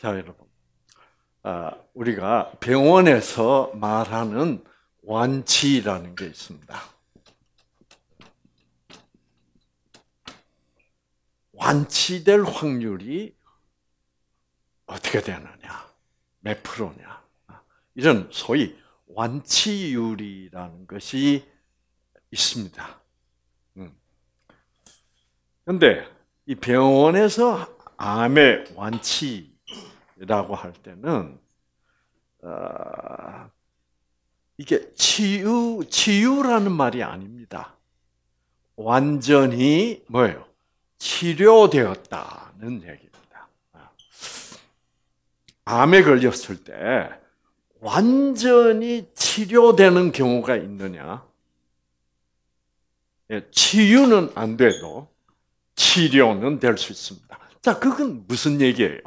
자, 여러분. 아, 우리가 병원에서 말하는 완치라는 게 있습니다. 완치될 확률이 어떻게 되느냐, 몇 프로냐. 이런 소위 완치율이라는 것이 있습니다. 그런데 음. 이 병원에서 암의 완치 라고 할 때는, 어, 이게 치유, 치유라는 말이 아닙니다. 완전히, 뭐예요? 치료되었다는 얘기입니다. 암에 걸렸을 때, 완전히 치료되는 경우가 있느냐? 예, 치유는 안 돼도 치료는 될 수 있습니다. 자, 그건 무슨 얘기예요?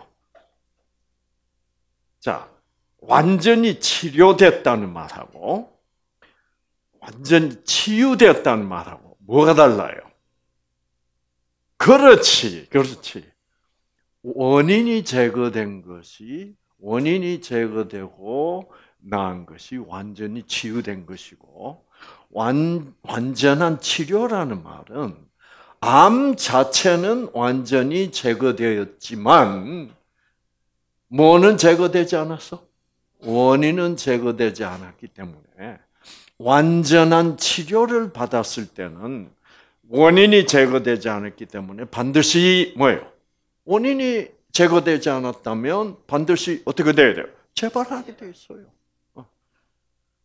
자, 완전히 치료됐다는 말하고 완전히 치유됐다는 말하고 뭐가 달라요? 그렇지, 그렇지. 원인이 제거된 것이 원인이 제거되고 나은 것이 완전히 치유된 것이고 완, 완전한 치료라는 말은 암 자체는 완전히 제거되었지만 뭐는 제거되지 않았어? 원인은 제거되지 않았기 때문에 완전한 치료를 받았을 때는 원인이 제거되지 않았기 때문에 반드시 뭐예요? 원인이 제거되지 않았다면 반드시 어떻게 돼야 돼요? 재발하게 돼 있어요. 어.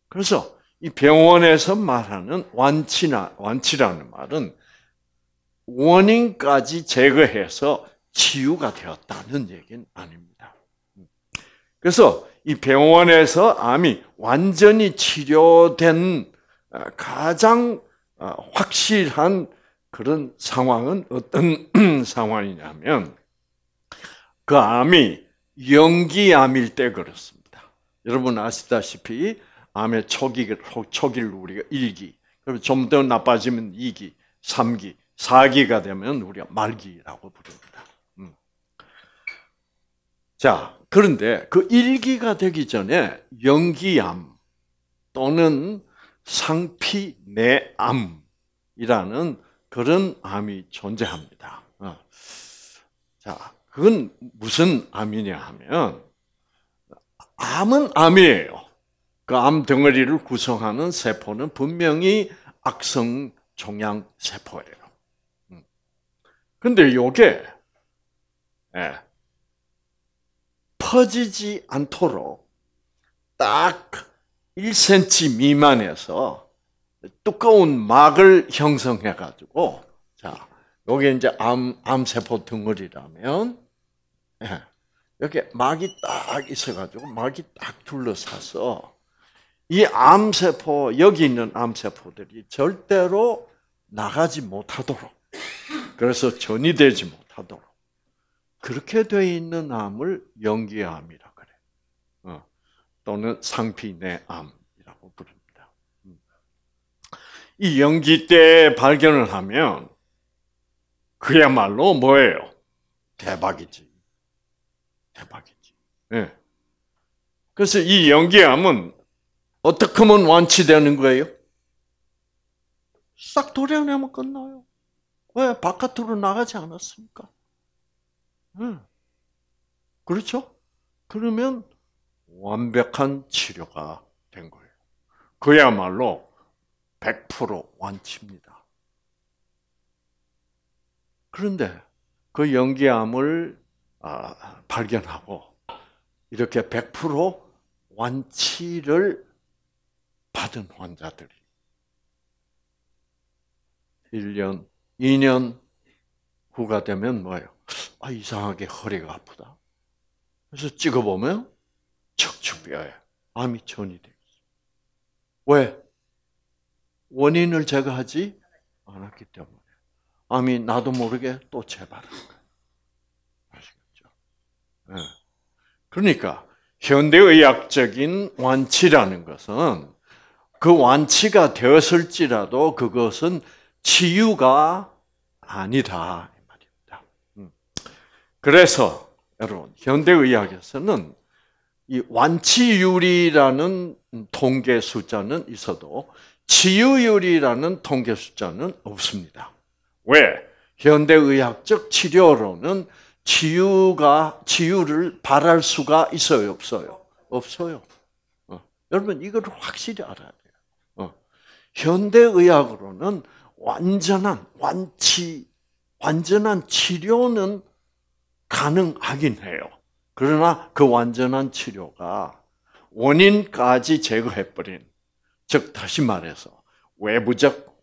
그래서 이 병원에서 말하는 완치나 완치라는 말은 원인까지 제거해서 치유가 되었다는 얘기는 아닙니다. 그래서 이 병원에서 암이 완전히 치료된 어, 가장 어, 확실한 그런 상황은 어떤 상황이냐면 그 암이 연기암일 때 그렇습니다. 여러분 아시다시피 암의 초기, 초기를 우리가 1기, 그리고 좀더 나빠지면 2기, 3기, 4기가 되면 우리가 말기라고 부릅니다. 음. 자, 그런데 그 일기가 되기 전에 연기암 또는 상피내암이라는 그런 암이 존재합니다. 어. 자, 그건 무슨 암이냐 하면 암은 암이에요. 그 암 덩어리를 구성하는 세포는 분명히 악성 종양 세포예요. 음. 근데 요게 예, 커지지 않도록 딱 1cm 미만에서 두꺼운 막을 형성해 가지고 자 여기 이제 암 암세포 등어리라면 예, 이렇게 막이 딱 있어 가지고 막이 딱 둘러싸서 이 암세포 여기 있는 암세포들이 절대로 나가지 못하도록 그래서 전이되지 못하도록 그렇게 돼 있는 암을 연기암이라 그래. 어, 또는 상피내 암이라고 부릅니다. 음. 이 연기 때 발견을 하면 그야말로 뭐예요? 대박이지. 대박이지. 네. 그래서 이 연기암은 어떻게 하면 완치되는 거예요? 싹 도려내면 끝나요. 왜? 바깥으로 나가지 않았습니까? 그렇죠? 그러면 완벽한 치료가 된 거예요. 그야말로 100% 완치입니다. 그런데 그 연기암을 아, 발견하고 이렇게 100% 완치를 받은 환자들이 1년, 2년 후가 되면 뭐예요? 아, 이상하게 허리가 아프다. 그래서 찍어보면 척추뼈에 암이 전이 되어 있어. 왜? 원인을 제거하지 않았기 때문에. 암이 나도 모르게 또재발하 거예요. 아시겠죠? 네. 그러니까 현대의학적인 완치라는 것은 그 완치가 되었을지라도 그것은 치유가 아니다. 그래서 여러분 현대의학에서는 이 완치율이라는 통계 숫자는 있어도 치유율이라는 통계 숫자는 없습니다. 왜? 현대의학적 치료로는 치유가 치유를 바랄 수가 있어요, 없어요? 없어요. 어. 여러분 이걸 확실히 알아야 돼요. 어. 현대의학으로는 완전한 완치, 완전한 치료는 가능하긴 해요. 그러나 그 완전한 치료가 원인까지 제거해버린, 즉, 다시 말해서 외부적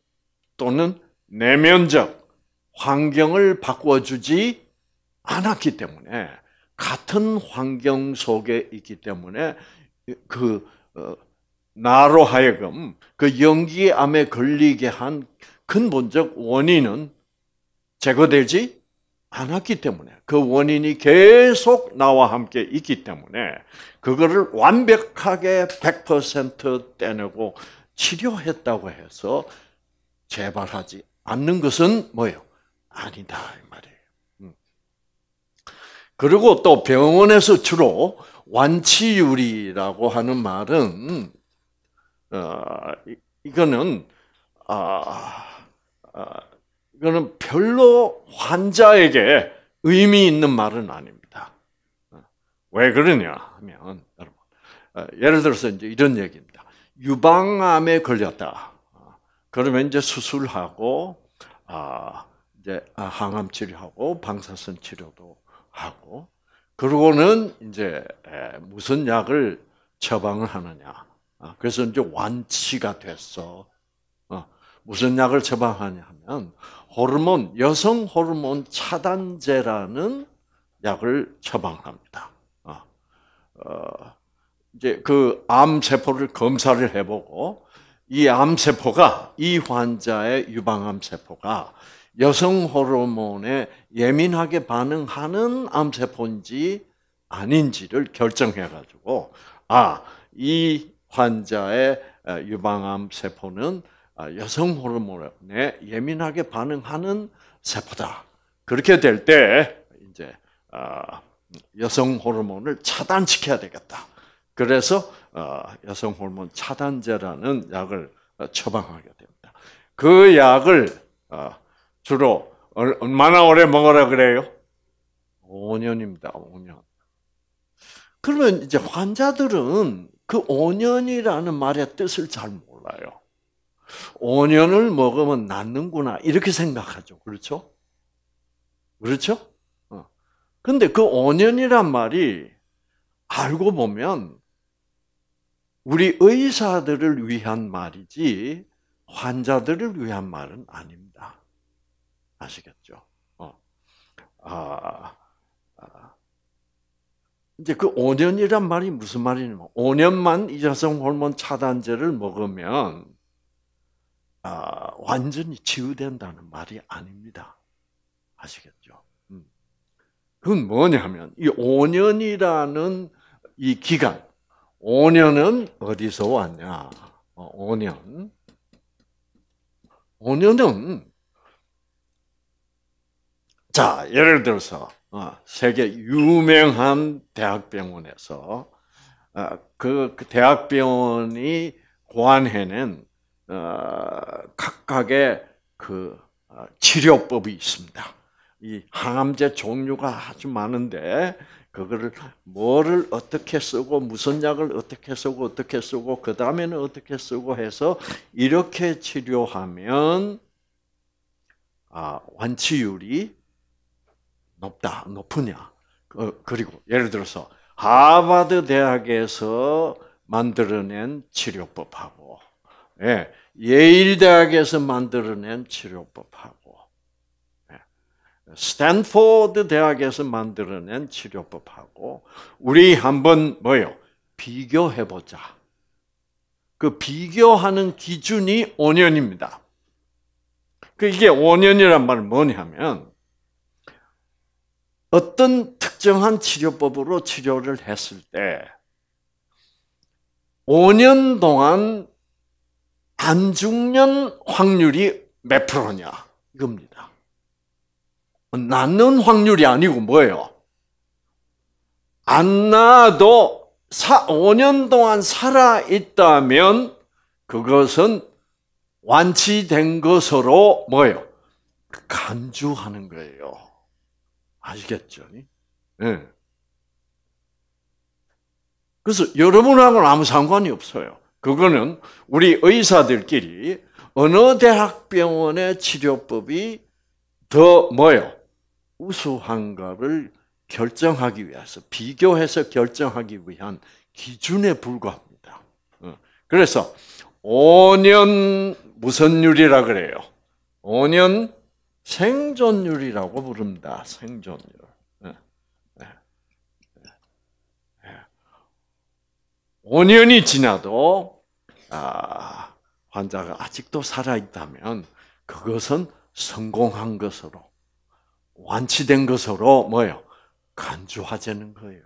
또는 내면적 환경을 바꿔주지 않았기 때문에 같은 환경 속에 있기 때문에 그 어, 나로 하여금 그연기 암에 걸리게 한 근본적 원인은 제거되지 않았기 때문에 그 원인이 계속 나와 함께 있기 때문에 그거를 완벽하게 100% 떼내고 치료했다고 해서 재발하지 않는 것은 뭐예요? 아니다 이 말이에요. 음. 그리고 또 병원에서 주로 완치율이라고 하는 말은 어, 이거는 아, 아 이거는 별로 환자에게 의미 있는 말은 아닙니다. 왜 그러냐 하면 여러분 어, 예를 들어서 이제 이런 얘기입니다. 유방암에 걸렸다. 그러면 이제 수술하고 아 이제 항암 치료하고 방사선 치료도 하고 그러고는 이제 무슨 약을 처방을 하느냐. 아, 그래서 이제 완치가 됐어. 어, 무슨 약을 처방하냐 하면 호르몬, 여성 호르몬 차단제라는 약을 처방합니다. 어, 어 이제 그 암세포를 검사를 해보고 이 암세포가, 이 환자의 유방암세포가 여성 호르몬에 예민하게 반응하는 암세포인지 아닌지를 결정해가지고, 아, 이 환자의 어, 유방암 세포는 아, 여성 호르몬에 예민하게 반응하는 세포다. 그렇게 될 때 이제 아, 여성 호르몬을 차단시켜야 되겠다. 그래서 어, 여성 호르몬 차단제라는 약을 어, 처방하게 됩니다. 그 약을 어, 주로 얼마나 오래 먹어라 그래요? 5년입니다. 5년. 그러면 이제 환자들은 그 5년이라는 말의 뜻을 잘 몰라요. 5년을 먹으면 낫는구나. 이렇게 생각하죠. 그렇죠? 그렇죠? 어. 근데 그 5년이란 말이 알고 보면 우리 의사들을 위한 말이지 환자들을 위한 말은 아닙니다. 아시겠죠? 어. 아, 아. 이제 그 5년이란 말이 무슨 말이냐면 5년만 이자성 호르몬 차단제를 먹으면 아, 완전히 치유된다는 말이 아닙니다. 아시겠죠? 음. 그건 뭐냐면 이 5년이라는 이 기간, 5년은 어디서 왔냐? 5년, 어, 5년은 자 예를 들어서 어, 세계 유명한 대학병원에서 어, 그, 그, 대학병원이 고해낸 어, 각각의 그 어, 치료법이 있습니다. 이 항암제 종류가 아주 많은데 그거를 뭐를 어떻게 쓰고 무슨 약을 어떻게 쓰고 어떻게 쓰고 그 다음에는 어떻게 쓰고 해서 이렇게 치료하면 아, 완치율이 높다 높으냐 어, 그리고 예를 들어서 하버드 대학에서 만들어낸 치료법하고 예, 예일대학에서 만들어낸 치료법하고 예, 스탠포드 대학에서 만들어낸 치료법하고 우리 한번 뭐요 비교해 보자. 그 비교하는 기준이 5년입니다. 그 이게 5년이란 말은 뭐냐면 어떤 특정한 치료법으로 치료를 했을 때 5년 동안 안 죽는 확률이 몇 프로냐 이겁니다. 낳는 확률이 아니고 뭐예요? 안나도 4, 5년 동안 살아있다면 그것은 완치된 것으로 뭐예요? 간주하는 거예요. 아시겠죠? 네. 그래서 여러분하고는 아무 상관이 없어요. 그거는 우리 의사들끼리 어느 대학병원의 치료법이 더 뭐요? 우수한가를 결정하기 위해서 비교해서 결정하기 위한 기준에 불과합니다. 어. 그래서 5년 무선율이라 그래요. 5년 생존율이라고 부릅니다. 생존율. 어. 네. 네. 네. 오년이 지나도 아, 환자가 아직도 살아있다면 그것은 성공한 것으로 완치된 것으로 뭐요 간주화되는 거예요.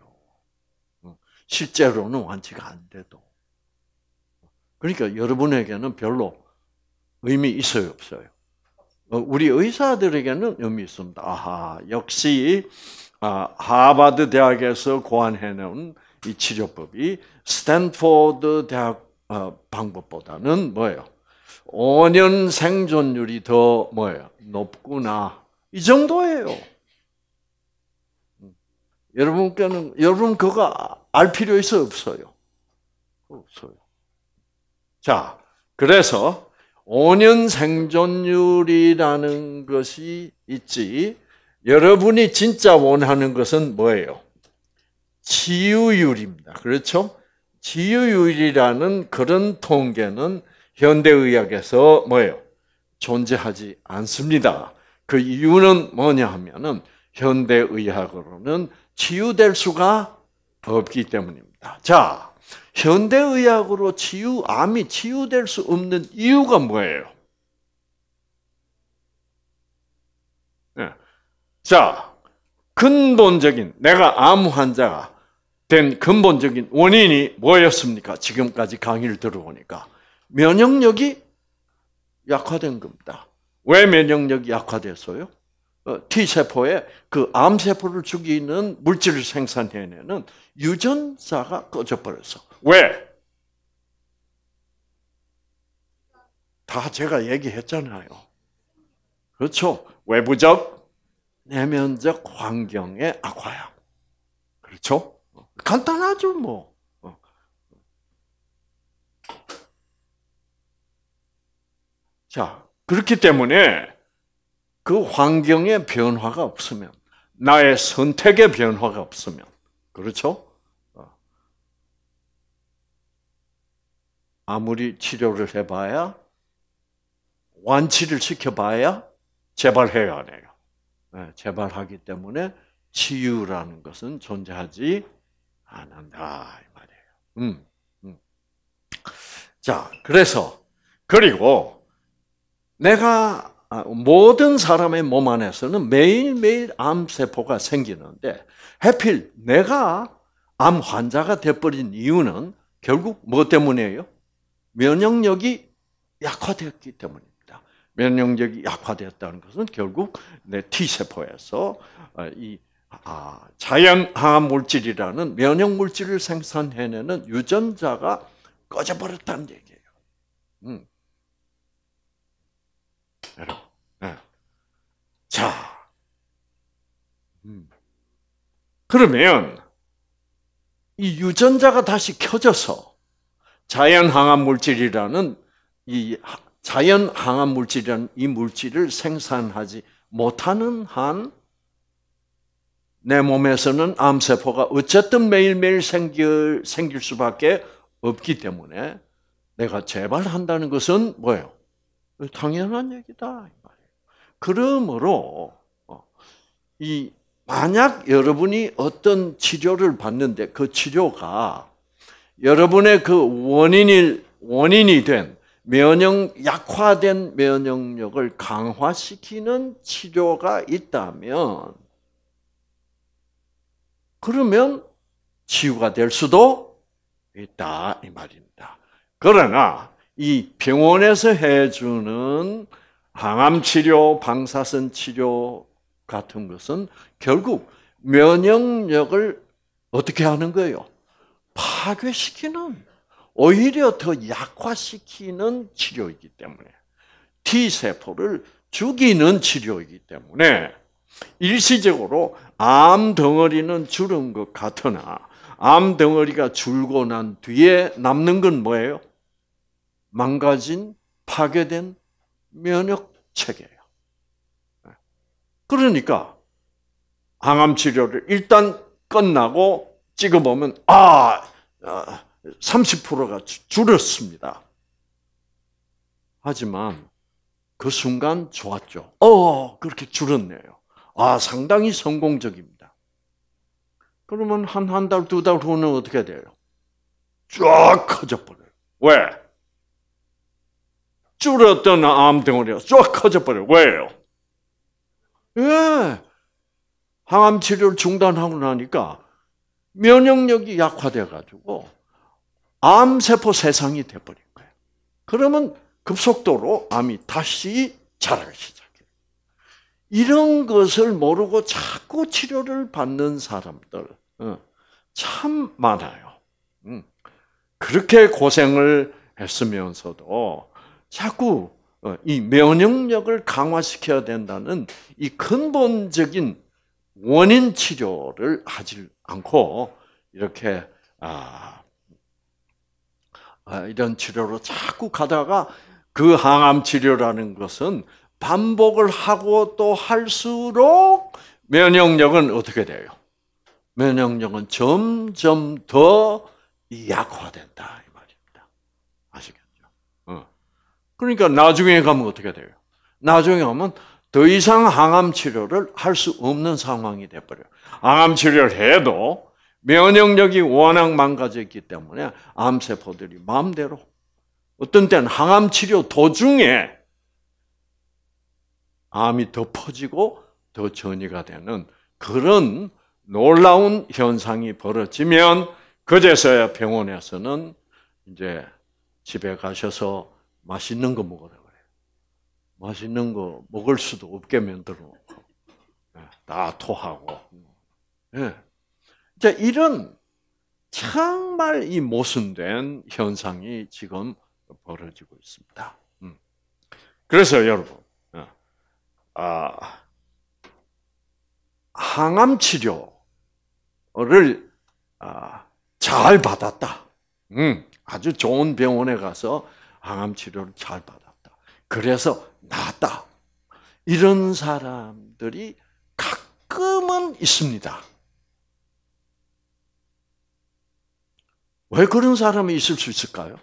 실제로는 완치가 안 돼도. 그러니까 여러분에게는 별로 의미 있어요, 없어요? 어, 우리 의사들에게는 의미 있습니다. 아하, 역시 아, 하바드 대학에서 고안해놓은 이 치료법이 스탠포드 대학 어, 방법보다는 뭐예요? 5년 생존율이 더 뭐예요? 높구나. 이 정도예요. 음. 여러분께는 여러분 그거 알 필요 있어 없어요? 없어요. 자, 그래서 5년 생존율이라는 것이 있지. 여러분이 진짜 원하는 것은 뭐예요? 치유율입니다. 그렇죠? 치유율이라는 그런 통계는 현대의학에서 뭐예요? 존재하지 않습니다. 그 이유는 뭐냐 하면은 현대의학으로는 치유될 수가 없기 때문입니다. 자, 현대의학으로 치유, 암이 치유될 수 없는 이유가 뭐예요? 예. 자, 근본적인, 내가 암 환자가 된 근본적인 원인이 뭐였습니까? 지금까지 강의를 들어보니까. 면역력이 약화된 겁니다. 왜 면역력이 약화됐어요? 어, T세포에 그 암세포를 죽이는 물질을 생산해내는 유전자가 꺼져버렸어. 왜? 다 제가 얘기했잖아요. 그렇죠. 외부적, 내면적 환경의 악화야. 그렇죠? 간단하죠, 뭐. 어. 자, 그렇기 때문에 그 환경의 변화가 없으면, 나의 선택의 변화가 없으면, 그렇죠? 어. 아무리 치료를 해봐야, 완치를 시켜봐야 재발해야 돼요. 네, 재발하기 때문에 치유라는 것은 존재하지 안 한다 이 말이에요. 음, 음. 자, 그래서 그리고 내가 아, 모든 사람의 몸 안에서는 매일매일 암세포가 생기는데 해필 내가 암 환자가 돼버린 이유는 결국 뭐 때문이에요? 면역력이 약화되었기 때문입니다. 면역력이 약화되었다는 것은 결국 내 T세포에서 아, 이 아, 자연항암 물질이라는 면역 물질을 생산해내는 유전자가 꺼져버렸다는 얘기예요. 음. 여러분, 네. 자, 음. 그러면 이 유전자가 다시 켜져서 자연항암 물질이라는 이 자연항암 물질이라는 이 물질을 생산하지 못하는 한내 몸에서는 암세포가 어쨌든 매일매일 생길, 생길 수밖에 없기 때문에 내가 재발한다는 것은 뭐예요? 당연한 얘기다. 그러므로, 어, 이, 만약 여러분이 어떤 치료를 받는데 그 치료가 여러분의 그 원인일, 원인이 된 면역, 약화된 면역력을 강화시키는 치료가 있다면 그러면 치유가 될 수도 있다 이 말입니다. 그러나 이 병원에서 해주는 항암 치료, 방사선 치료 같은 것은 결국 면역력을 어떻게 하는 거예요? 파괴시키는, 오히려 더 약화시키는 치료이기 때문에, T세포를 죽이는 치료이기 때문에, 일시적으로 암 덩어리는 줄은 것 같으나 암 덩어리가 줄고 난 뒤에 남는 건 뭐예요? 망가진 파괴된 면역 체계예요. 그러니까 항암 치료를 일단 끝나고 찍어보면 아 30%가 아, 줄었습니다. 하지만 그 순간 좋았죠. 어 그렇게 줄었네요. 아, 상당히 성공적입니다. 그러면 한, 한 달, 두 달 후는 어떻게 돼요? 쫙 커져버려요. 왜? 줄었던 암덩어리가 쫙 커져버려요. 왜요? 예. 항암 치료를 중단하고 나니까 면역력이 약화돼가지고 암세포 세상이 돼버린 거예요. 그러면 급속도로 암이 다시 자라기 시작. 이런 것을 모르고 자꾸 치료를 받는 사람들 어, 참 많아요. 음, 그렇게 고생을 했으면서도 자꾸 어, 이 면역력을 강화시켜야 된다는 이 근본적인 원인 치료를 하지 않고 이렇게 아, 아 이런 치료로 자꾸 가다가 그 항암 치료라는 것은 반복을 하고 또 할수록 면역력은 어떻게 돼요? 면역력은 점점 더 약화된다 이 말입니다. 아시겠죠? 어. 그러니까 나중에 가면 어떻게 돼요? 나중에 가면 더 이상 항암 치료를 할 수 없는 상황이 돼버려요. 항암 치료를 해도 면역력이 워낙 망가져 기 때문에 암세포들이 마음대로 어떤 때는 항암 치료 도중에 암이 더 퍼지고 더 전이가 되는 그런 놀라운 현상이 벌어지면 그제서야 병원에서는 이제 집에 가셔서 맛있는 거 먹으라 그래요. 맛있는 거 먹을 수도 없게 만들어 놓고 다 예, 토하고. 예. 이제 이런 정말 이 모순된 현상이 지금 벌어지고 있습니다. 음. 그래서 여러분 아, 항암 치료를 아, 잘 받았다. 음, 아주 좋은 병원에 가서 항암 치료를 잘 받았다. 그래서 낫다. 이런 사람들이 가끔은 있습니다. 왜 그런 사람이 있을 수 있을까요?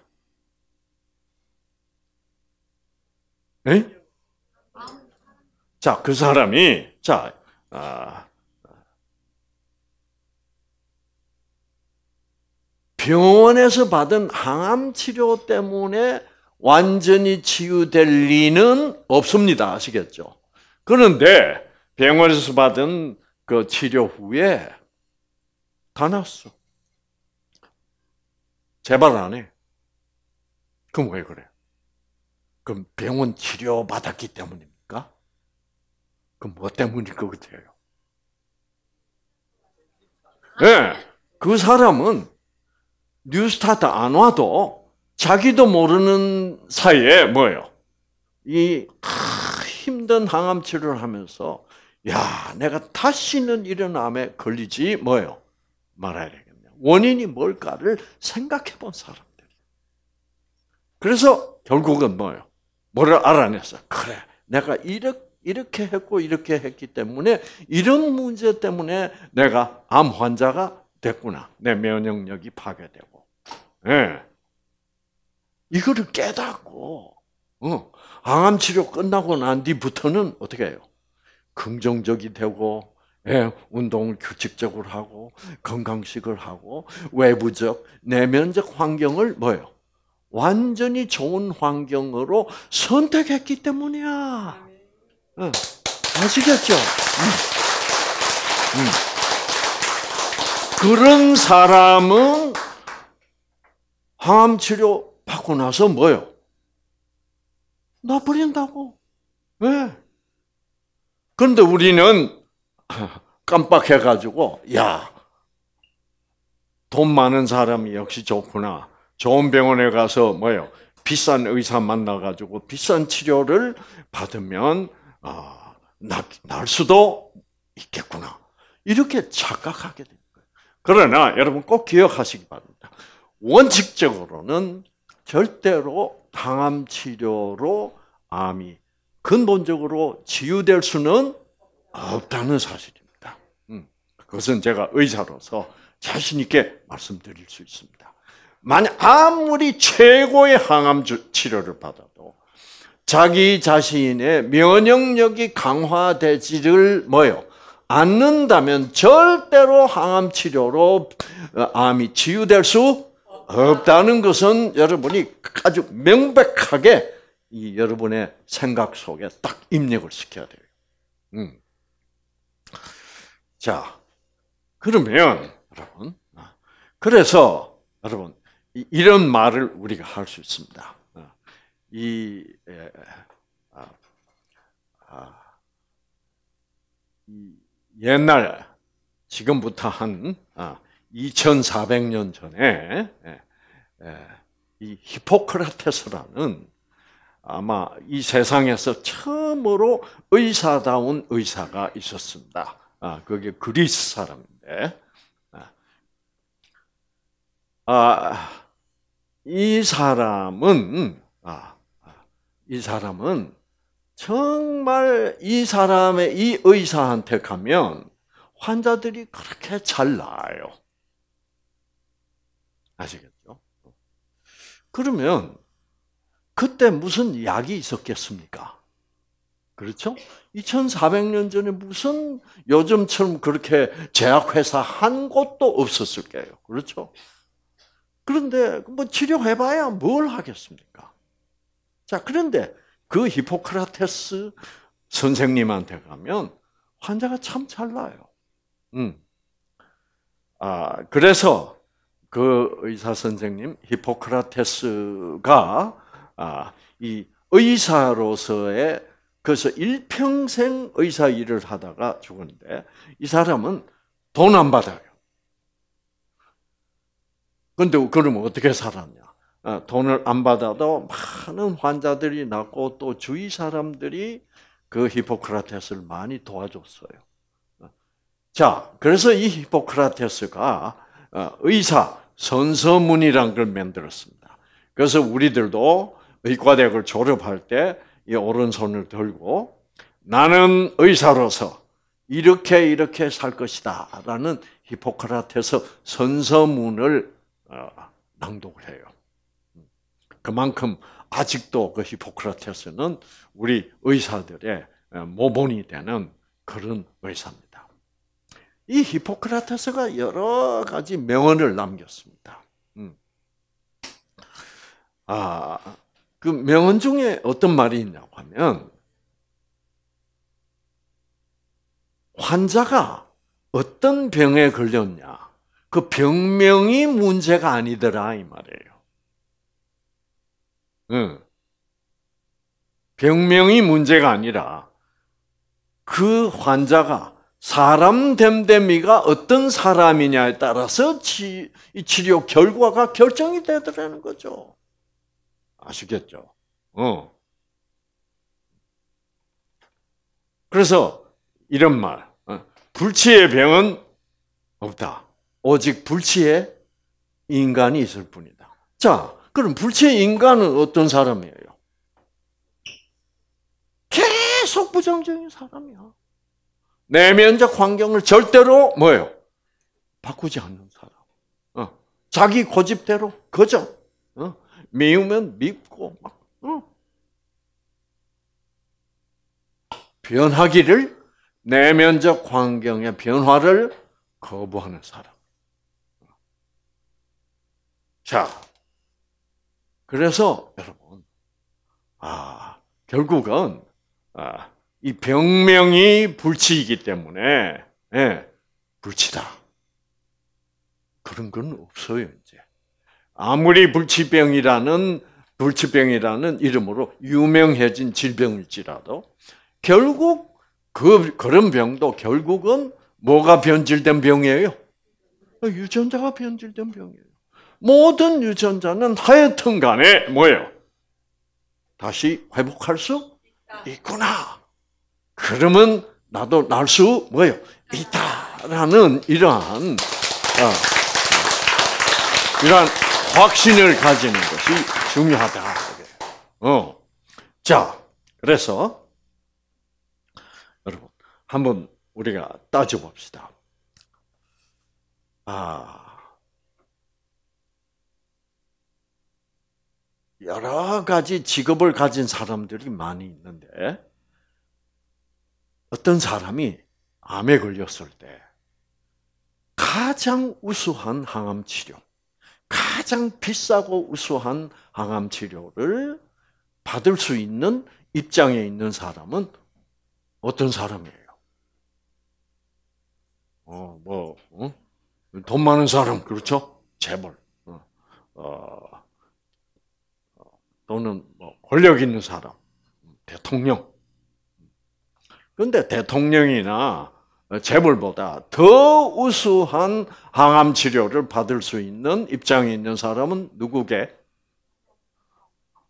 에? 자, 그 사람이, 자, 아, 병원에서 받은 항암 치료 때문에 완전히 치유될 리는 없습니다. 아시겠죠? 그런데 병원에서 받은 그 치료 후에 다 났어. 제발 안 해. 그럼 왜 그래? 그럼 병원 치료 받았기 때문입니다. 그뭐때문일것같 돼요? 예. 그 사람은 뉴스타트 안 와도 자기도 모르는 사이에 뭐예요? 이 아, 힘든 항암 치료를 하면서 야 내가 다시는 이런 암에 걸리지 뭐예요? 말아야 되겠네요. 원인이 뭘까를 생각해 본 사람들. 그래서 결국은 뭐예요? 뭐를 알아냈어? 그래 내가 이렇게 이렇게 했고 이렇게 했기 때문에 이런 문제 때문에 내가 암 환자가 됐구나. 내 면역력이 파괴되고. 네. 이거를 깨닫고 어, 항암 치료 끝나고 난 뒤부터는 어떻게 해요? 긍정적이 되고 예, 운동을 규칙적으로 하고 건강식을 하고 외부적 내면적 환경을 뭐예요? 완전히 좋은 환경으로 선택했기 때문이야. 어, 아시겠죠? 음. 음. 그런 사람은 항암 치료 받고 나서 뭐요? 나 버린다고. 왜? 예. 그런데 우리는 깜빡해가지고, 야, 돈 많은 사람이 역시 좋구나. 좋은 병원에 가서 뭐요? 비싼 의사 만나가지고 비싼 치료를 받으면 아, 나, 날 수도 있겠구나. 이렇게 착각하게 되는 거예요. 그러나 여러분 꼭 기억하시기 바랍니다. 원칙적으로는 절대로 항암 치료로 암이 근본적으로 치유될 수는 없다는 사실입니다. 음, 그것은 제가 의사로서 자신 있게 말씀드릴 수 있습니다. 만약 아무리 최고의 항암 치료를 받아도 자기 자신의 면역력이 강화되지를 뭐요? 않는다면 절대로 항암 치료로 어, 암이 치유될 수 없다는 것은 여러분이 아주 명백하게 이 여러분의 생각 속에 딱 입력을 시켜야 돼요. 음. 자, 그러면 여러분, 아, 그래서 여러분 이런 말을 우리가 할 수 있습니다. 이 예, 아, 아, 옛날 지금부터 한 2,400년 아, 전에 예, 예, 이 히포크라테스라는 아마 이 세상에서 처음으로 의사다운 의사가 있었습니다. 아, 그게 그리스 사람인데, 아, 아 이 사람은 아, 이 사람은 정말 이 사람의 이 의사한테 가면 환자들이 그렇게 잘 나아요. 아시겠죠? 그러면 그때 무슨 약이 있었겠습니까? 그렇죠? 2400년 전에 무슨 요즘처럼 그렇게 제약회사 한 곳도 없었을 거예요. 그렇죠? 그런데 뭐 치료해봐야 뭘 하겠습니까? 자, 그런데 그 히포크라테스 선생님한테 가면 환자가 참 잘 나요. 음. 아, 그래서 그 의사 선생님 히포크라테스가 아, 이 의사로서의 그래서 일평생 의사 일을 하다가 죽었는데 이 사람은 돈 안 받아요. 근데 그러면 어떻게 살았냐? 어, 돈을 안 받아도 많은 환자들이 낫고 또 주위 사람들이 그 히포크라테스를 많이 도와줬어요. 어, 자, 그래서 이 히포크라테스가 어, 의사 선서문이란 걸 만들었습니다. 그래서 우리들도 의과대학을 졸업할 때 이 오른손을 들고 나는 의사로서 이렇게 이렇게 살 것이다라는 히포크라테스 선서문을 낭독을 해요. 그만큼 아직도 그 히포크라테스는 우리 의사들의 모본이 되는 그런 의사입니다. 이 히포크라테스가 여러 가지 명언을 남겼습니다. 음. 아, 그 명언 중에 어떤 말이 있냐고 하면, 환자가 어떤 병에 걸렸냐, 그 병명이 문제가 아니더라, 이 말이에요. 병명이 문제가 아니라 그 환자가 사람 됨됨이가 어떤 사람이냐에 따라서 치, 치료 결과가 결정이 되더라는 거죠. 아시겠죠? 어. 그래서 이런 말, 어, 불치의 병은 없다. 오직 불치의 인간이 있을 뿐이다. 자, 그럼 불체 인간은 어떤 사람이에요? 계속 부정적인 사람이야. 내면적 환경을 절대로 뭐예요? 바꾸지 않는 사람. 어. 자기 고집대로 그저 어. 미우면 밉고 막 어. 변하기를 내면적 환경의 변화를 거부하는 사람. 자, 그래서 여러분, 아, 결국은 아, 이 병명이 불치이기 때문에 예, 불치다. 그런 건 없어요 이제. 아무리 불치병이라는 불치병이라는 이름으로 유명해진 질병일지라도 결국 그 그런 병도 결국은 뭐가 변질된 병이에요? 유전자가 변질된 병이에요. 모든 유전자는 하여튼 간에 뭐예요? 다시 회복할 수 있구나. 그러면 나도 날 수 뭐예요? 있다라는 이러한 어, 이러한 확신을 가지는 것이 중요하다. 어. 자, 그래서 여러분 한번 우리가 따져 봅시다. 아. 여러 가지 직업을 가진 사람들이 많이 있는데 어떤 사람이 암에 걸렸을 때 가장 우수한 항암 치료, 가장 비싸고 우수한 항암 치료를 받을 수 있는 입장에 있는 사람은 어떤 사람이에요? 어, 뭐, 어? 돈 많은 사람, 그렇죠? 재벌. 어, 어. 또는 뭐 권력 있는 사람, 대통령. 그런데 대통령이나 재벌보다 더 우수한 항암 치료를 받을 수 있는 입장이 있는 사람은 누구게?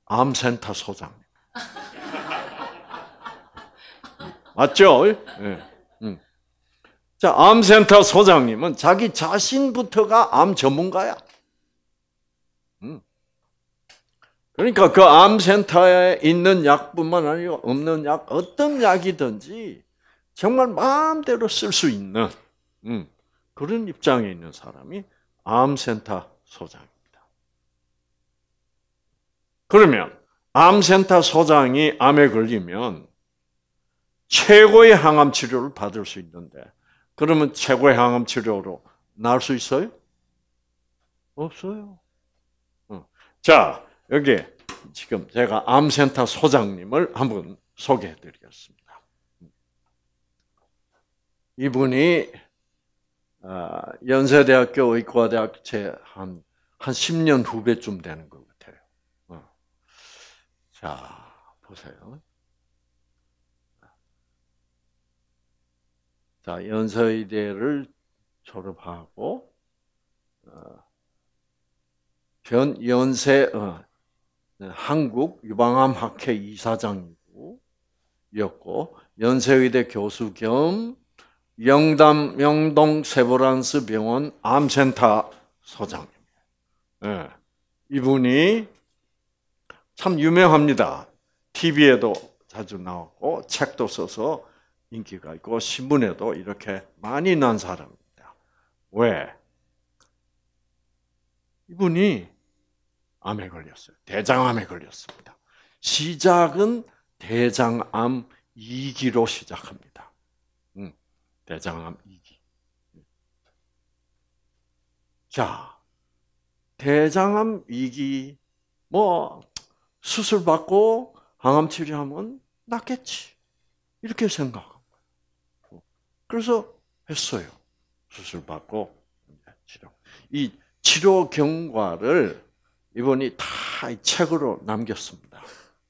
암센터 소장. 님 맞죠? 네. 자, 암센터 소장님은 자기 자신부터가 암 전문가야. 그러니까 그 암센터에 있는 약뿐만 아니고 없는 약 어떤 약이든지 정말 마음대로 쓸 수 있는 음, 그런 입장에 있는 사람이 암센터 소장입니다. 그러면 암센터 소장이 암에 걸리면 최고의 항암 치료를 받을 수 있는데 그러면 최고의 항암 치료로 나을 수 있어요? 없어요. 어. 자, 여기 지금 제가 암센터 소장님을 한번 소개해드리겠습니다. 이분이 아, 연세대학교 의과대학 제한 한 10년 후배쯤 되는 것 같아요. 어. 자 보세요. 자 연세의대를 졸업하고 어, 변, 연세 어, 네, 한국 유방암 학회 이사장이었고 연세의대 교수 겸 영담 영동 세브란스 병원 암센터 소장입니다. 네. 이분이 참 유명합니다. TV에도 자주 나왔고 책도 써서 인기가 있고 신문에도 이렇게 많이 난 사람입니다. 왜? 이분이 암에 걸렸어요. 대장암에 걸렸습니다. 시작은 대장암 2기로 시작합니다. 음, 대장암 2기. 자, 대장암 2기, 뭐, 수술 받고 항암 치료하면 낫겠지. 이렇게 생각한 거 그래서 했어요. 수술 받고 치료. 이 치료 경과를 이분이 다 이 책으로 남겼습니다.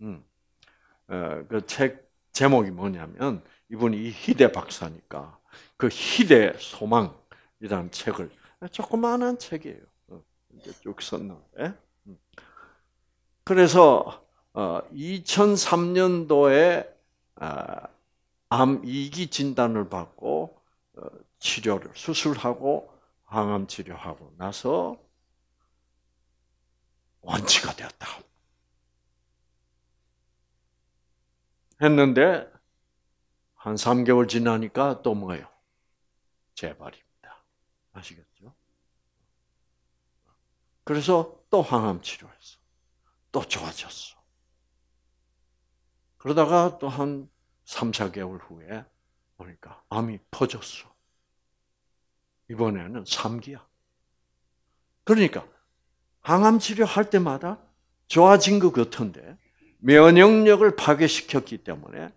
음. 어, 그책 제목이 뭐냐면 이분이 희대 박사니까 그 희대 소망이라는 책을 조그마한 책이에요. 어, 이제 쭉 썼는데. 예? 음. 그래서 2003년도에 어, 아, 암 2기 진단을 받고 치료를 수술하고 항암 치료하고 나서 원치가 되었다. 했는데 한 3개월 지나니까 또 뭐예요? 재발입니다. 아시겠죠? 그래서 또 항암 치료했어. 또 좋아졌어. 그러다가 또 한 3, 4개월 후에 보니까 암이 퍼졌어. 이번에는 3기야. 그러니까 항암 치료할 때마다 좋아진 것 같은데 면역력을 파괴시켰기 때문에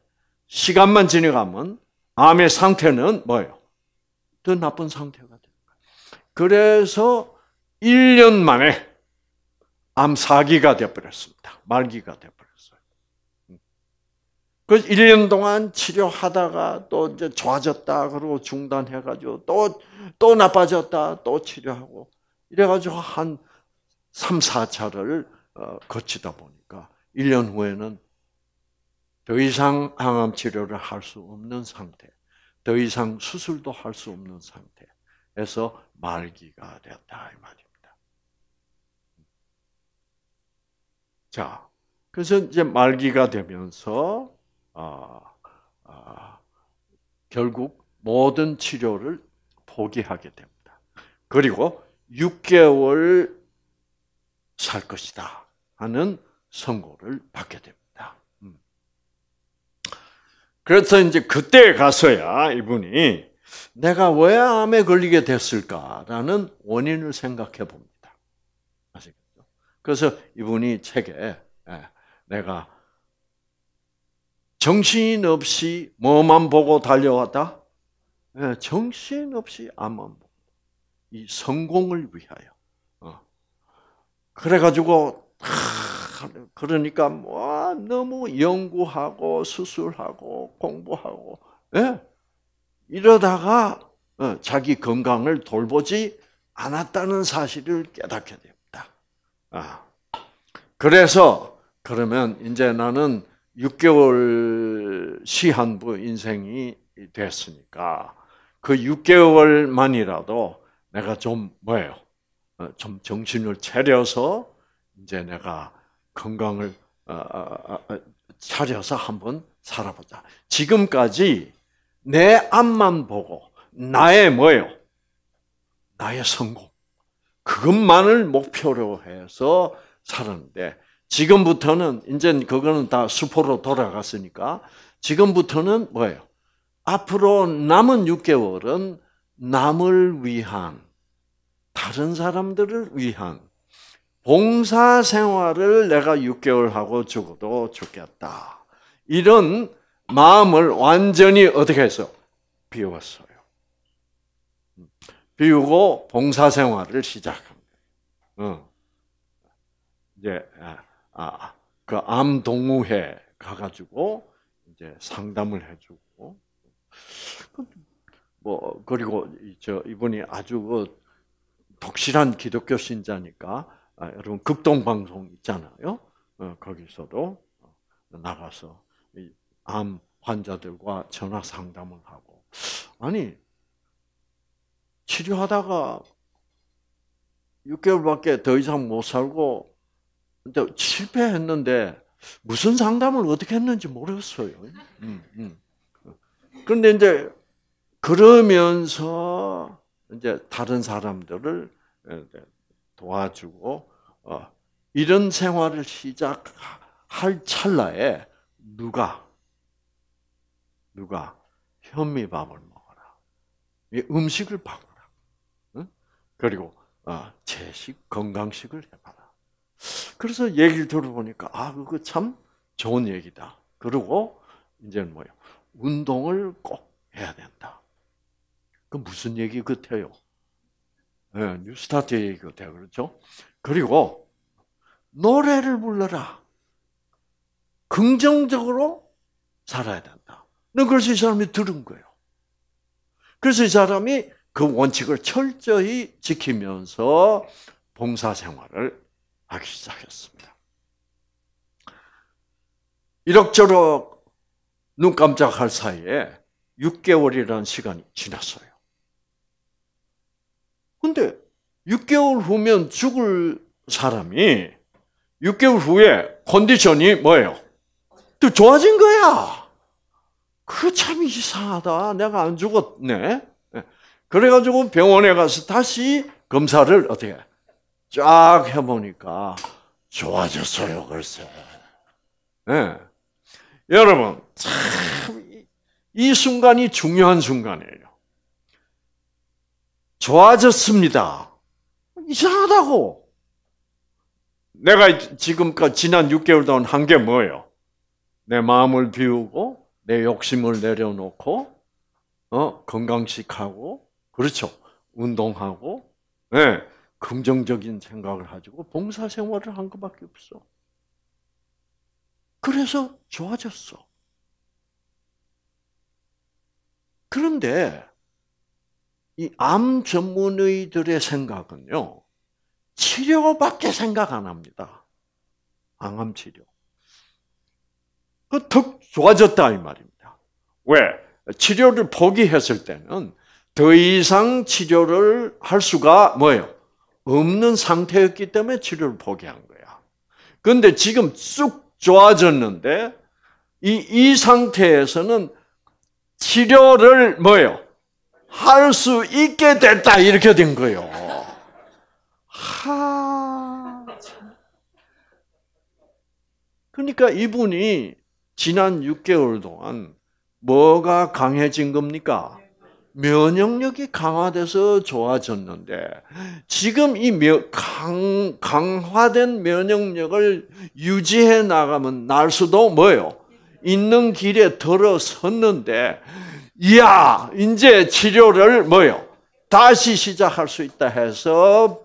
시간만 지나가면 암의 상태는 뭐예요? 더 나쁜 상태가 되는 거 그래서 1년 만에 암 4기가 되어버렸습니다. 말기가 되어버렸어요. 그 1년 동안 치료하다가 또 이제 좋아졌다 그러고 중단해가지고 또, 또 나빠졌다 또 치료하고 이래가지고 한 3, 4차를 어, 거치다 보니까 1년 후에는 더 이상 항암 치료를 할 수 없는 상태, 더 이상 수술도 할 수 없는 상태에서 말기가 되었다 이 말입니다. 자, 그래서 이제 말기가 되면서 아, 아, 결국 모든 치료를 포기하게 됩니다. 그리고 6개월 살 것이다 하는 선고를 받게 됩니다. 음. 그래서 이제 그때 가서야 이분이 내가 왜 암에 걸리게 됐을까라는 원인을 생각해 봅니다. 아시겠죠? 그래서 이분이 책에 예, 내가 정신 없이 뭐만 보고 달려왔다? 예, 정신 없이 암만 보고 이 성공을 위하여 그래가지고 그러니까 뭐 너무 연구하고 수술하고 공부하고 예? 이러다가 어, 자기 건강을 돌보지 않았다는 사실을 깨닫게 됩니다. 아. 그래서 그러면 이제 나는 6개월 시한부 인생이 됐으니까 그 6개월만이라도 내가 좀 뭐예요? 어, 좀 정신을 차려서 이제 내가 건강을 어, 어, 차려서 한번 살아보자. 지금까지 내 앞만 보고 나의 뭐요? 나의 성공. 그것만을 목표로 해서 살았는데 지금부터는 이제 그거는 다 수포로 돌아갔으니까 지금부터는 뭐예요? 앞으로 남은 6개월은 남을 위한 다른 사람들을 위한 봉사 생활을 내가 6개월 하고 죽어도 죽겠다. 이런 마음을 완전히 어떻게 했어? 비웠어요. 비우고 봉사 생활을 시작합니다. 어. 이제 아, 아, 그 암 동우회 가가지고 이제 상담을 해주고 그 뭐 그리고 저 이분이 아주 그 독실한 기독교 신자니까 아, 여러분 극동 방송 있잖아요. 어, 거기서도 어, 나가서 암 환자들과 전화 상담을 하고 아니 치료하다가 6개월밖에 더 이상 못 살고 근데 실패했는데 무슨 상담을 어떻게 했는지 모르겠어요. 음, 음. 그런데 이제 그러면서 이제 다른 사람들을 예, 도와주고 어, 이런 생활을 시작할 찰나에 누가 누가 현미밥을 먹어라, 음식을 바꾸라, 응? 그리고 어, 채식 건강식을 해봐라. 그래서 얘기를 들어보니까 아 그거 참 좋은 얘기다. 그리고 이제 뭐요? 운동을 꼭 해야 된다. 그 무슨 얘기 같아요? 네, 예, 뉴스타트 얘기 같아요. 그렇죠? 그리고 노래를 불러라. 긍정적으로 살아야 된다. 그래서 이 사람이 들은 거예요. 그래서 이 사람이 그 원칙을 철저히 지키면서 봉사 생활을 하기 시작했습니다. 이럭저럭 눈 깜짝할 사이에 6개월이라는 시간이 지났어요. 근데 6개월 후면 죽을 사람이 6개월 후에 컨디션이 뭐예요? 또 좋아진 거야. 그 참 이상하다. 내가 안 죽었네. 예. 그래가지고 병원에 가서 다시 검사를 어떻게 쫙 해보니까 좋아졌어요, 글쎄. 네. 여러분, 참, 이 순간이 중요한 순간이에요. 좋아졌습니다. 이상하다고. 내가 지금까지 지난 6개월 동안 한 게 뭐예요? 내 마음을 비우고 내 욕심을 내려놓고 어 건강식하고 그렇죠 운동하고 예 네. 긍정적인 생각을 가지고 봉사 생활을 한 것밖에 없어. 그래서 좋아졌어. 그런데 이암 전문의들의 생각은요, 치료밖에 생각 안 합니다. 항암 치료. 그턱 좋아졌다 이 말입니다. 왜? 치료를 포기했을 때는 더 이상 치료를 할 수가 뭐예요? 없는 상태였기 때문에 치료를 포기한 거야. 근데 지금 쑥 좋아졌는데 이, 이 상태에서는 치료를 뭐예요? 할수 있게 됐다 이렇게 된 거예요. 하. 그러니까 이분이 지난 6개월 동안 뭐가 강해진 겁니까? 면역력이 강화돼서 좋아졌는데 지금 이 강, 강화된 면역력을 유지해 나가면 날 수도 뭐예요? 있는 길에 들어섰는데, 이야, 이제 치료를 뭐요? 다시 시작할 수 있다 해서,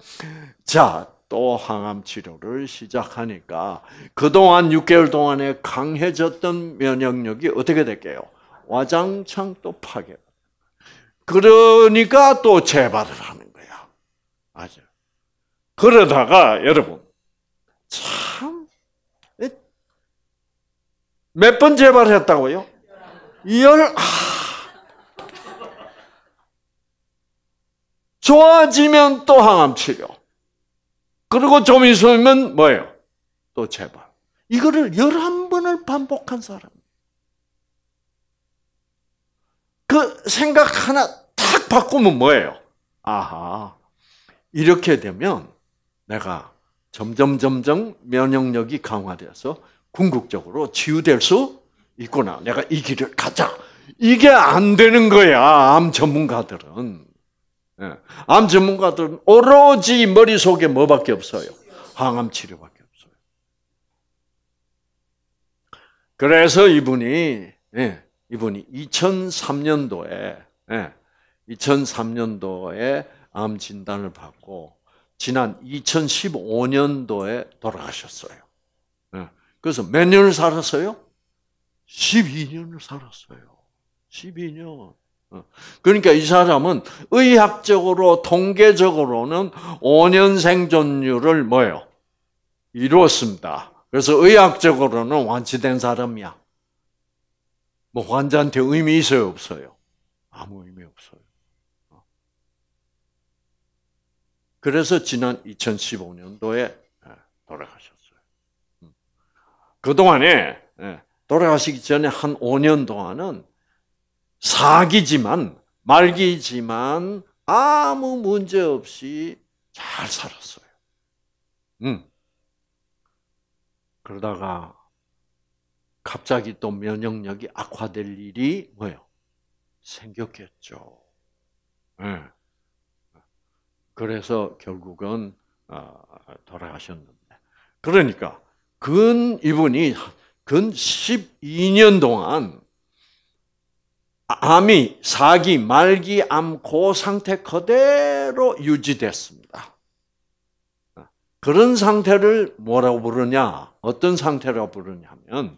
자, 또 항암 치료를 시작하니까 그동안 6개월 동안에 강해졌던 면역력이 어떻게 될게요? 와장창 또 파괴. 그러니까 또 재발을 하는 거야. 맞아. 그러다가 여러분 참 몇번 재발했다고요? 열, 하. 좋아지면 또 항암 치료. 그리고 좀 있으면 뭐예요? 또 재발. 이거를 열한 번을 반복한 사람. 그 생각 하나 탁 바꾸면 뭐예요? 아하. 이렇게 되면 내가 점점 점점 면역력이 강화되어서 궁극적으로 치유될 수 있구나. 내가 이 길을 가자. 이게 안 되는 거야. 암 전문가들은. 예. 암 전문가들은 오로지 머릿속에 뭐밖에 없어요? 항암 치료밖에 없어요. 그래서 이분이, 예, 이분이 2003년도에, 2003년도에 예, 암 진단을 받고, 지난 2015년도에 돌아가셨어요. 그래서 몇 년을 살았어요? 12년을 살았어요. 12년. 어. 그러니까 이 사람은 의학적으로 통계적으로는 5년 생존율을 뭐요? 이루었습니다. 그래서 의학적으로는 완치된 사람이야. 뭐 환자한테 의미 있어요, 없어요? 아무 의미 없어요. 어. 그래서 지난 2015년도에 어, 돌아가셨어요. 그동안에 예, 돌아가시기 전에 한 5년 동안은 사기지만 말기지만 아무 문제 없이 잘 살았어요. 음. 그러다가 갑자기 또 면역력이 악화될 일이 뭐예요? 생겼겠죠. 네. 그래서 결국은 아, 돌아가셨는데. 그러니까 근 이분이 근 12년 동안 암이 사기 말기 암 고 상태 그대로 유지됐습니다. 그런 상태를 뭐라고 부르냐? 어떤 상태라고 부르냐면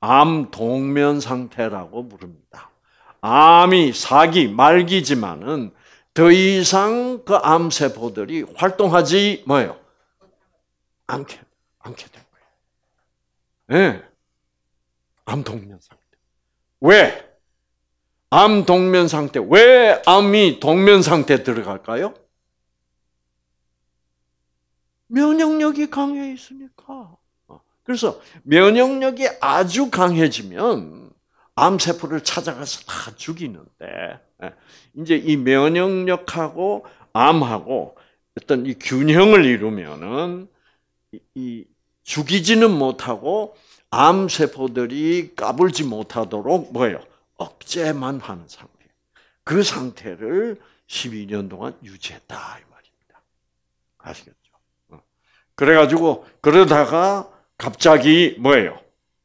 암 동면 상태라고 부릅니다. 암이 사기 말기지만은 더 이상 그 암세포들이 활동하지 뭐요 않게 않게 돼. 예. 암 동면 상태. 왜? 암 동면 상태. 왜 암이 동면 상태 들어갈까요? 면역력이 강해 있으니까. 어, 그래서 면역력이 아주 강해지면 암세포를 찾아가서 다 죽이는데, 예, 이제 이 면역력하고 암하고 어떤 이 균형을 이루면은 이, 죽이지는 못하고 암세포들이 까불지 못하도록 뭐예요? 억제만 하는 상태. 그 상태를 12년 동안 유지했다 이 말입니다. 아시겠죠? 어. 그래가지고 그러다가 갑자기 뭐예요?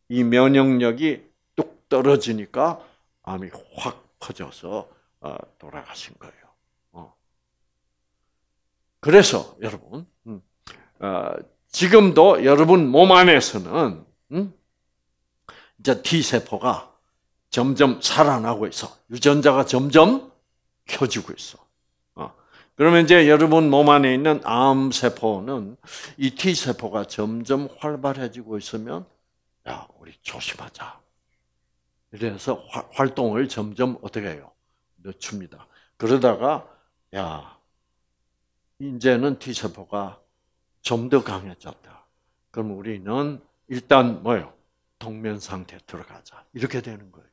이 면역력이 뚝 떨어지니까 암이 확 퍼져서 어, 돌아가신 거예요. 어. 그래서 여러분 음, 지금도 여러분 몸 안에서는 음? 이제 T 세포가 점점 살아나고 있어. 유전자가 점점 켜지고 있어. 어. 그러면 이제 여러분 몸 안에 있는 암 세포는 이 T 세포가 점점 활발해지고 있으면 야 우리 조심하자. 그래서 활동을 점점 어떻게 해요? 늦춥니다. 그러다가 야 이제는 T 세포가 좀더 강해졌다. 그럼 우리는 일단 뭐요? 동면 상태 들어가자. 이렇게 되는 거예요.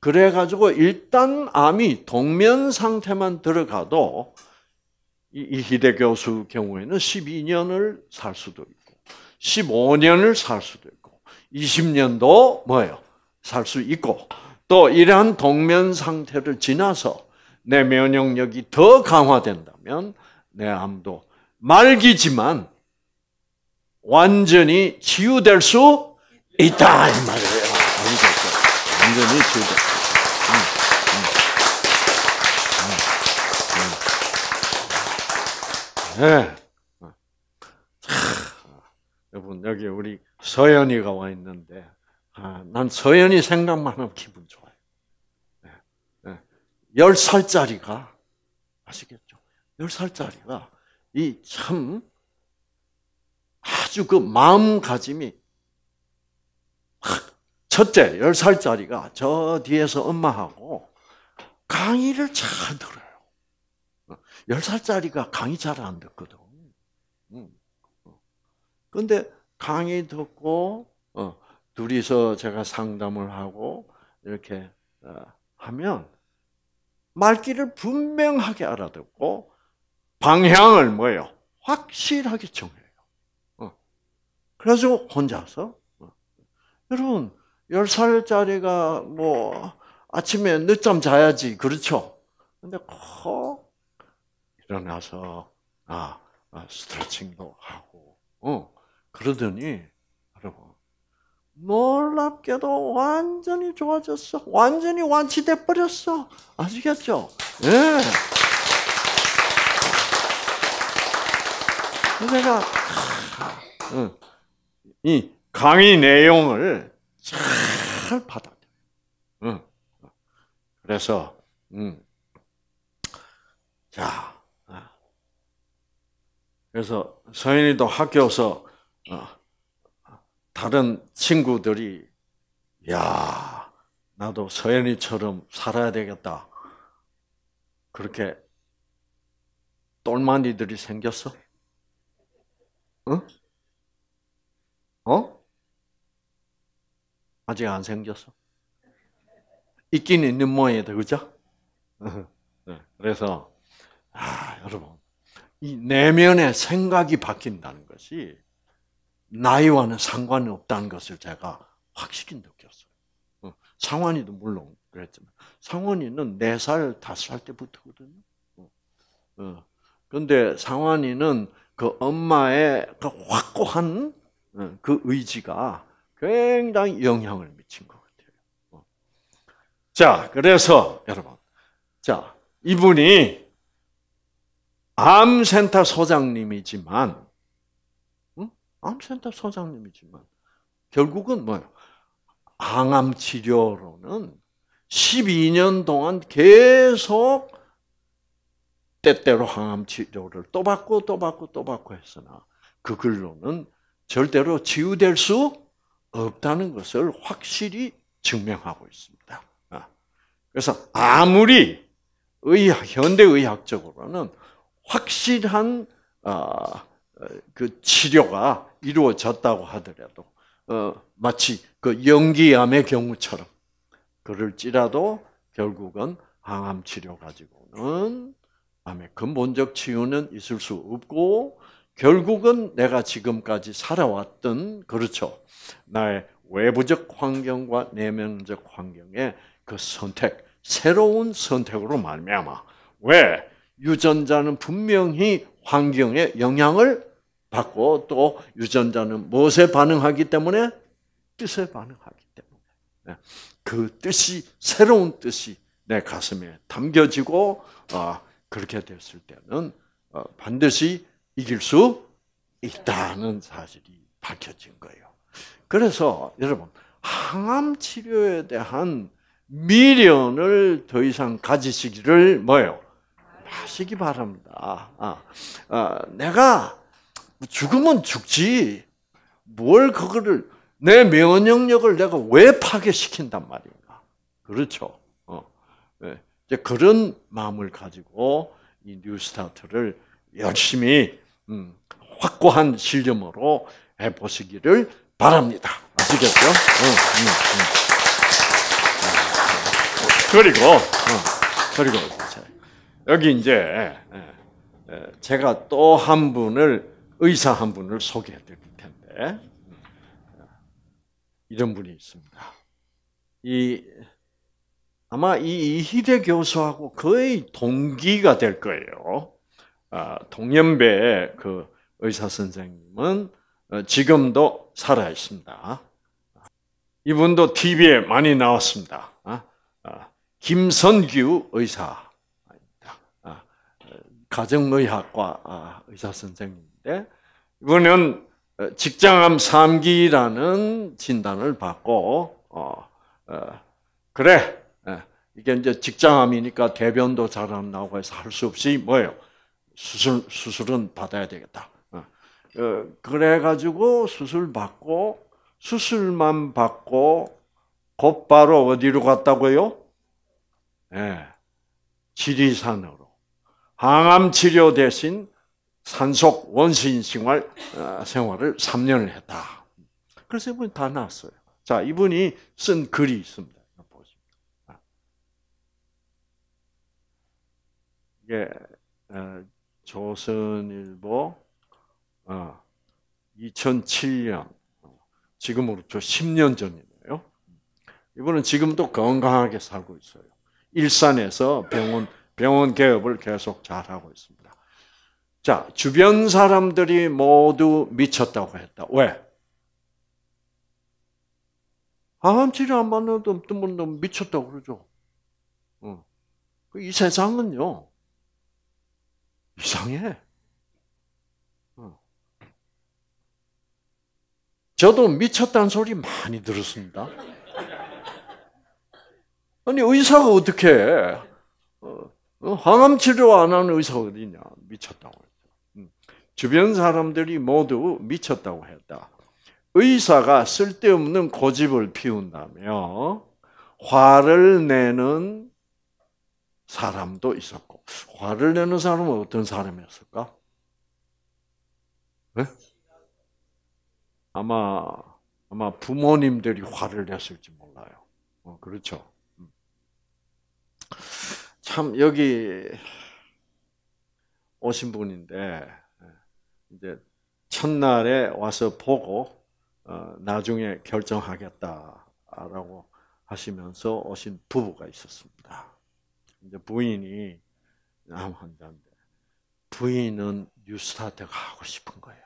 그래가지고 일단 암이 동면 상태만 들어가도 이 희대 교수 경우에는 12년을 살 수도 있고, 15년을 살 수도 있고, 20년도 뭐예요? 살 수 있고, 또 이러한 동면 상태를 지나서 내 면역력이 더 강화된다면 내 암도 말기지만 완전히 치유될 수 있다 이 말이에요. 완전히 치유될. 음, 음, 음, 네. 여러분 여기 우리 서연이가 와 있는데 아, 난 서연이 생각만 하면 기분 좋아요. 네. 네. 10살짜리가 아시겠죠? 10살짜리가 이참 아주 그 마음가짐이 첫째 10살짜리가 저 뒤에서 엄마하고 강의를 잘 들어요. 10살짜리가 강의 잘 안 듣거든. 음. 근데 강의 듣고 어, 둘이서 제가 상담을 하고 이렇게 어, 하면 말귀를 분명하게 알아듣고 방향을 뭐예요? 확실하게 정해요. 어. 그래서 혼자서 어. 여러분 열 살짜리가 뭐 아침에 늦잠 자야지 그렇죠? 근데 콕 일어나서 아, 아 스트레칭도 하고 어 그러더니 여러분 놀랍게도 완전히 좋아졌어 완전히 완치돼 버렸어 아시겠죠? 예. 내가 이 강의 내용을 잘 받아들여. 그래서 음. 자, 아. 그래서 서인이도 학교에서 어, 다른 친구들이 야 나도 서연이처럼 살아야 되겠다 그렇게 똘마니들이 생겼어. 어? 어? 아직 안 생겼어. 있긴 있는 모양이다, 그죠? 네, 그래서, 아, 여러분, 이 내면의 생각이 바뀐다는 것이 나이와는 상관이 없다는 것을 제가 확실히 느꼈어요. 어, 상환이도 물론 그랬지만, 상원이는 4살, 5살 때부터거든요. 어, 어. 근데 상환이는 그 엄마의 그 확고한 어, 그 의지가 굉장히 영향을 미친 것 같아요. 어. 자, 그래서 여러분, 자 이분이 암센터 소장님이지만, 응? 암센터 소장님이지만 결국은 뭐예요? 항암 치료로는 12년 동안 계속 때때로 항암 치료를 또 받고 또 받고 또 받고 했으나 그걸로는 절대로 치유될 수 없다는 것을 확실히 증명하고 있습니다. 아, 그래서 아무리 의학 현대 의학적으로는 확실한 아, 그 치료가 이루어졌다고 하더라도 어, 마치 그 연기암의 경우처럼 그럴지라도 결국은 항암 치료 가지고는 아멘. 근본적 치유는 있을 수 없고 결국은 내가 지금까지 살아왔던 그렇죠. 나의 외부적 환경과 내면적 환경의 그 선택, 새로운 선택으로 말미암아 왜 유전자는 분명히 환경의 영향을 받고 또 유전자는 무엇에 반응하기 때문에 뜻에 반응하기 때문에 네. 그 뜻이 새로운 뜻이 내 가슴에 담겨지고 아 그렇게 됐을 때는 어, 반드시 이길 수 있다는 사실이 밝혀진 거예요. 그래서 여러분 항암 치료에 대한 미련을 더 이상 가지시기를 뭐요 마시기 바랍니다. 아, 아, 내가 죽으면 죽지. 뭘 그거를 내 면역력을 내가 왜 파괴시킨단 말인가? 그렇죠. 이제 그런 마음을 가지고 이 뉴스타트를 열심히 음, 확고한 실점으로 해보시기를 바랍니다. 아시겠죠? 응, 응, 응. 아, 그리고 그리고 여기 이제 예, 예, 제가 또 한 분을 의사 한 분을 소개해드릴 텐데 음, 아, 이런 분이 있습니다. 이 아마 이 이희대 교수하고 거의 동기가 될 거예요. 아, 동연배그 의사 선생님은 어, 지금도 살아 있습니다. 이분도 TV에 많이 나왔습니다. 아, 아 김선규 의사입니다. 아, 가정의학과 아, 의사 선생님인데 이분은 어, 직장암 3기라는 진단을 받고 어, 어, 그래 이게 이제 직장암이니까 대변도 잘 안 나오고 해서 할 수 없이 뭐예요? 수술, 수술은 받아야 되겠다. 어. 어, 그래가지고 수술 받고, 수술만 받고, 곧바로 어디로 갔다고요? 예. 네, 지리산으로. 항암 치료 대신 산속 원신 생활, 어, 생활을 3년을 했다. 그래서 이분이 다 나왔어요. 자, 이분이 쓴 글이 있습니다. 이게 예, 아, 조선일보 2007년 아, 지금으로부터 10년 전이네요. 이분은 지금도 건강하게 살고 있어요. 일산에서 병원 병원 개업을 계속 잘 하고 있습니다. 자, 주변 사람들이 모두 미쳤다고 했다. 왜? 암 치료 안 받는 분도 미쳤다고 그러죠. 어. 그 이 세상은요, 이상해. 어. 저도 미쳤다는 소리 많이 들었습니다. 아니 의사가 어떻게 해? 어, 어, 항암 치료 안 하는 의사가 어디냐? 미쳤다고 했다. 음. 주변 사람들이 모두 미쳤다고 했다. 의사가 쓸데없는 고집을 피운다며 화를 내는 사람도 있었다. 화를 내는 사람은 어떤 사람이었을까? 네? 아마 아마 부모님들이 화를 냈을지 몰라요. 어, 그렇죠. 음. 참 여기 오신 분인데 예, 이제 첫날에 와서 보고 어, 나중에 결정하겠다라고 하시면서 오신 부부가 있었습니다. 이제 부인이 남한다는데 부인은 뉴스타트가 하고 싶은 거야.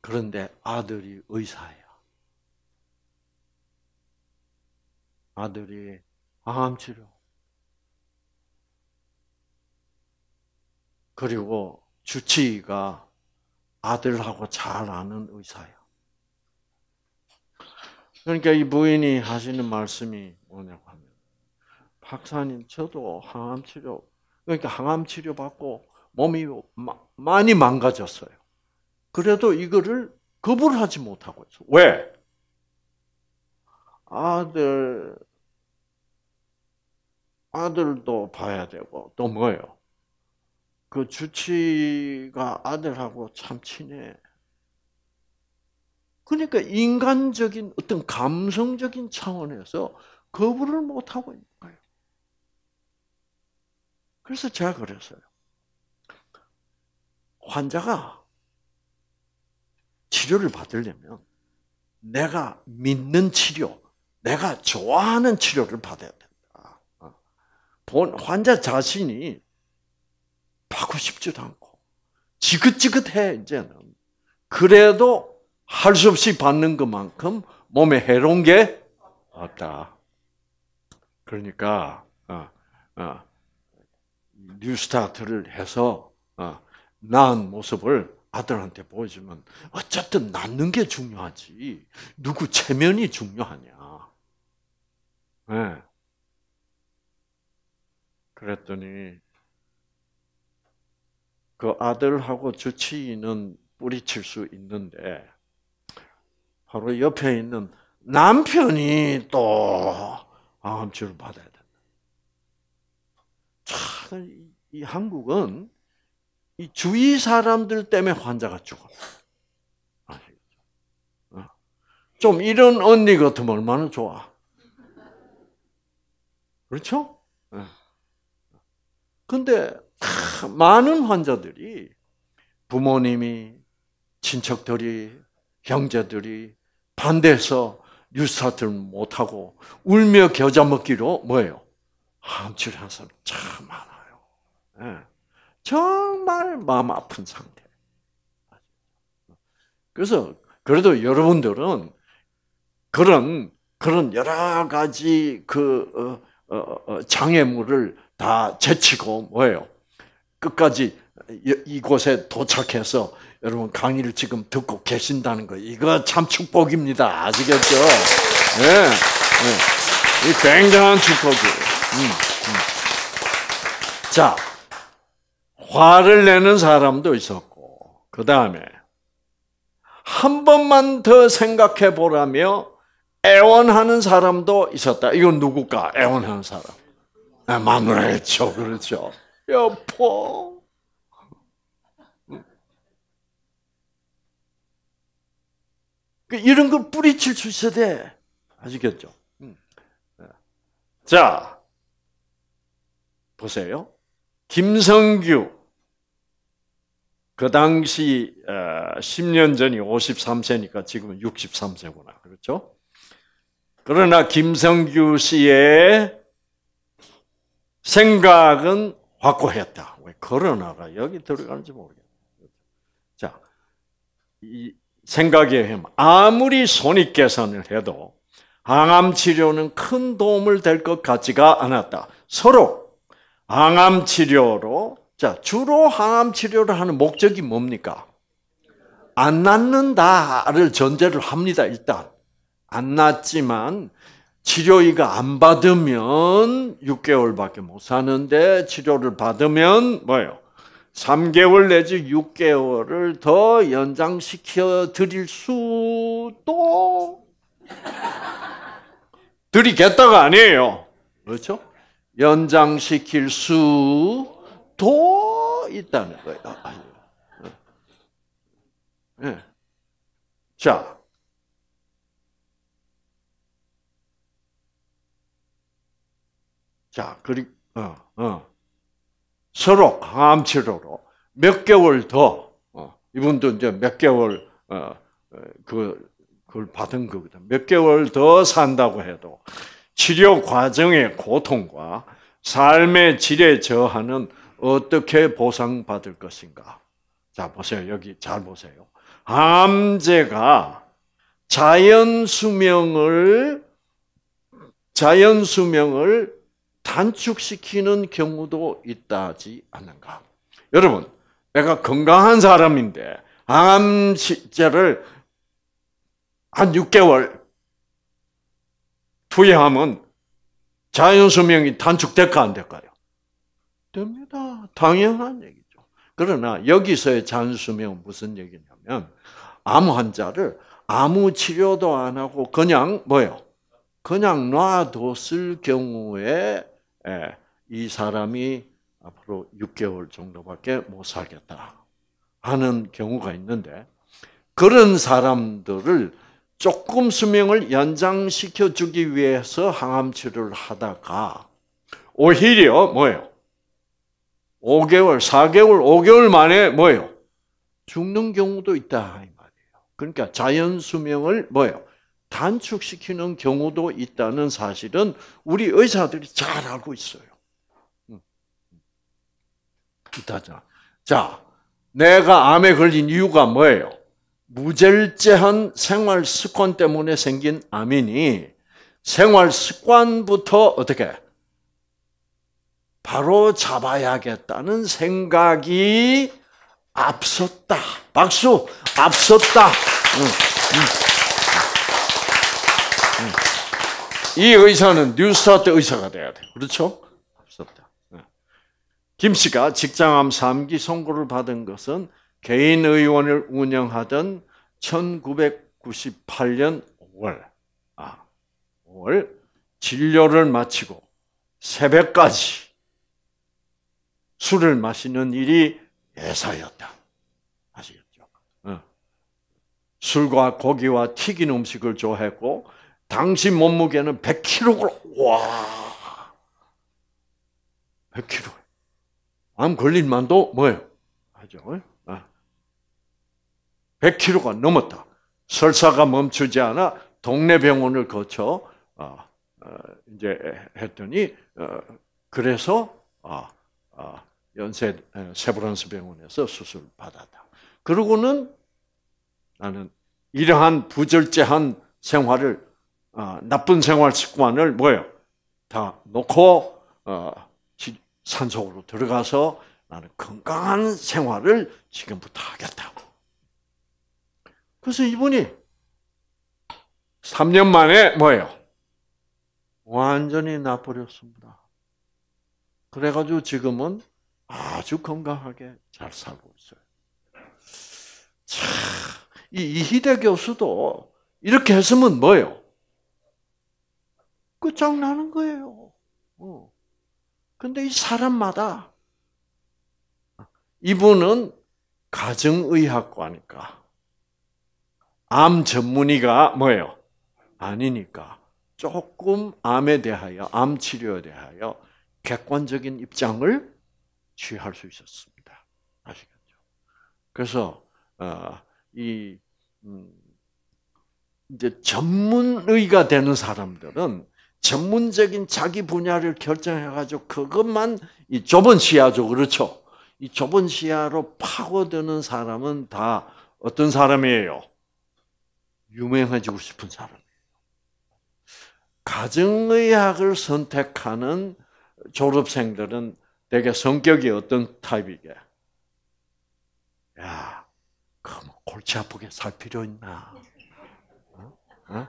그런데 아들이 의사야. 아들이 암 치료. 그리고 주치의가 아들하고 잘 아는 의사야. 그러니까 이 부인이 하시는 말씀이 뭐냐고 하면 박사님 저도 항암 치료 그러니까 항암 치료 받고 몸이 마, 많이 망가졌어요. 그래도 이거를 거부하지 못하고 있어. 왜? 아들 아들도 봐야 되고 또 뭐예요? 그 주치가 아들하고 참 친해. 그러니까 인간적인 어떤 감성적인 차원에서 거부를 못하고 있는 거예요. 그래서 제가 그랬어요. 환자가 치료를 받으려면 내가 믿는 치료, 내가 좋아하는 치료를 받아야 된다. 어. 본 환자 자신이 받고 싶지도 않고 지긋지긋해 이제는 그래도 할 수 없이 받는 것만큼 몸에 해로운 게 없다. 그러니까 어, 어, 뉴스타트를 해서 낳은 어, 모습을 아들한테 보여주면 어쨌든 낳는 게 중요하지 누구 체면이 중요하냐. 네. 그랬더니 그 아들하고 주치의는 뿌리칠 수 있는데 바로 옆에 있는 남편이 또 암치를 받아야 참, 이 한국은 이 주위 사람들 때문에 환자가 죽어. 좀 이런 언니 같으면 얼마나 좋아. 그렇죠? 어. 근데 많은 환자들이 부모님이, 친척들이, 형제들이 반대해서 뉴스타트를 못하고 울며 겨자 먹기로 뭐예요? 한칠 한 사람 참 많아요. 예. 정말 마음 아픈 상태. 그래서 그래도 여러분들은 그런 그런 여러 가지 그 어, 어, 어, 장애물을 다 제치고 뭐예요? 끝까지 이곳에 도착해서 여러분 강의를 지금 듣고 계신다는 거 이거 참 축복입니다. 아시겠죠? 예, 네, 네. 굉장한 축복이에요. 음, 음. 자, 화를 내는 사람도 있었고, 그 다음에 한 번만 더 생각해 보라며 애원하는 사람도 있었다. 이건 누굴까? 애원하는 사람. 아, 마누라겠죠 그렇죠. 여보. 그 이런 걸 뿌리칠 수 있어야 돼. 아시겠죠? 음. 자, 보세요. 김성규 그 당시 10년 어, 전이 53세니까 지금은 63세구나. 그렇죠? 그러나 김성규 씨의 생각은 확고했다. 왜 코로나가 여기 들어가는지 모르겠다. 그렇죠? 자, 이 생각에 햄 아무리 손익계산을 해도 항암 치료는 큰 도움을 될 것 같지가 않았다. 서로 항암 치료로 자 주로 항암 치료를 하는 목적이 뭡니까? 안 낫는다를 전제를 합니다. 일단 안 낫지만 치료의가 안 받으면 6개월밖에 못 사는데 치료를 받으면 뭐예요? 3개월 내지 6개월을 더 연장시켜 드릴 수도 드리겠다가 아니에요. 그렇죠? 연장시킬 수도 있다는 거예요. 네. 자. 자, 그리, 어, 어. 서로 항암 치료로 몇 개월 더, 어, 이분도 이제 몇 개월, 어, 어, 그, 그걸 받은 거거든. 몇 개월 더 산다고 해도 치료 과정의 고통과 삶의 질에 저하는 어떻게 보상받을 것인가? 자, 보세요. 여기 잘 보세요. 암제가 자연 수명을 자연 수명을 단축시키는 경우도 있다지 않은가? 여러분, 내가 건강한 사람인데 암제를 한 6개월 부여하면 자연 수명이 단축될까 안 될까요? 됩니다. 당연한 얘기죠. 그러나 여기서의 자연 수명은 무슨 얘기냐면 암 환자를 아무 치료도 안 하고 그냥 뭐요? 그냥 놔뒀을 경우에 예, 이 사람이 앞으로 6개월 정도밖에 못 살겠다 하는 경우가 있는데 그런 사람들을 조금 수명을 연장시켜 주기 위해서 항암 치료를 하다가 오히려 뭐예요? 5개월, 4개월, 5개월 만에 뭐예요? 죽는 경우도 있다 이 말이에요. 그러니까 자연 수명을 뭐예요? 단축시키는 경우도 있다는 사실은 우리 의사들이 잘 알고 있어요. 음. 자, 내가 암에 걸린 이유가 뭐예요? 무절제한 생활 습관 때문에 생긴 암인이 생활 습관부터 어떻게 바로 잡아야겠다는 생각이 앞섰다. 박수! 앞섰다. 이 의사는 뉴스타트 의사가 돼야 돼요. 그렇죠? 앞섰다. 김 씨가 직장암 3기 선고를 받은 것은 개인 의원을 운영하던 1998년 5월, 아, 5월 진료를 마치고 새벽까지 술을 마시는 일이 예사였다. 아시겠죠? 어. 술과 고기와 튀긴 음식을 좋아했고 당시 몸무게는 100kg. 와, 100kg. 암 걸릴 만도 뭐예요? 하죠. 1 0 0 k g 가 넘었다. 설사가 멈추지 않아 동네 병원을 거쳐 어, 어, 이제 했더니 어, 그래서 어, 어, 연세 어, 세브란스 병원에서 수술 받았다. 그러고는 나는 이러한 부절제한 생활을 나쁜 생활 습관을 뭐예요? 다 놓고 산속으로 들어가서 나는 건강한 생활을 지금부터 하겠다. 고 그래서 이분이 3년 만에 뭐예요? 완전히 나버렸습니다. 그래가지고 지금은 아주 건강하게 잘 살고 있어요. 참, 이 이희대 교수도 이렇게 했으면 뭐예요? 끝장나는 거예요. 어. 근데 이 사람마다 이분은 가정의학과니까 암 전문의가 뭐예요? 아니니까 조금 암에 대하여 암 치료에 대하여 객관적인 입장을 취할 수 있었습니다. 아시겠죠? 그래서 어, 이 음, 이제 전문의가 되는 사람들은 전문적인 자기 분야를 결정해가지고 그것만 이 좁은 시야죠, 그렇죠? 이 좁은 시야로 파고드는 사람은 다 어떤 사람이에요? 유명해지고 싶은 사람이에요. 가정의학을 선택하는 졸업생들은 대개 성격이 어떤 타입이게? 야, 그럼 골치 아프게 살 필요 있나? 어? 어?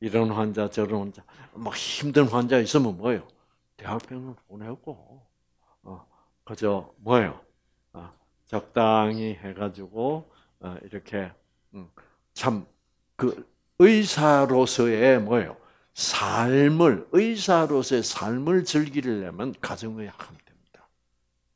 이런 환자, 저런 환자, 막 힘든 환자 있으면 뭐요 대학병원 보내고, 어, 그저 뭐요 어, 적당히 해가지고 어, 이렇게 음, 참그 의사로서의 뭐예요? 삶을 의사로서의 삶을 즐기려면 가정의학 하면 됩니다.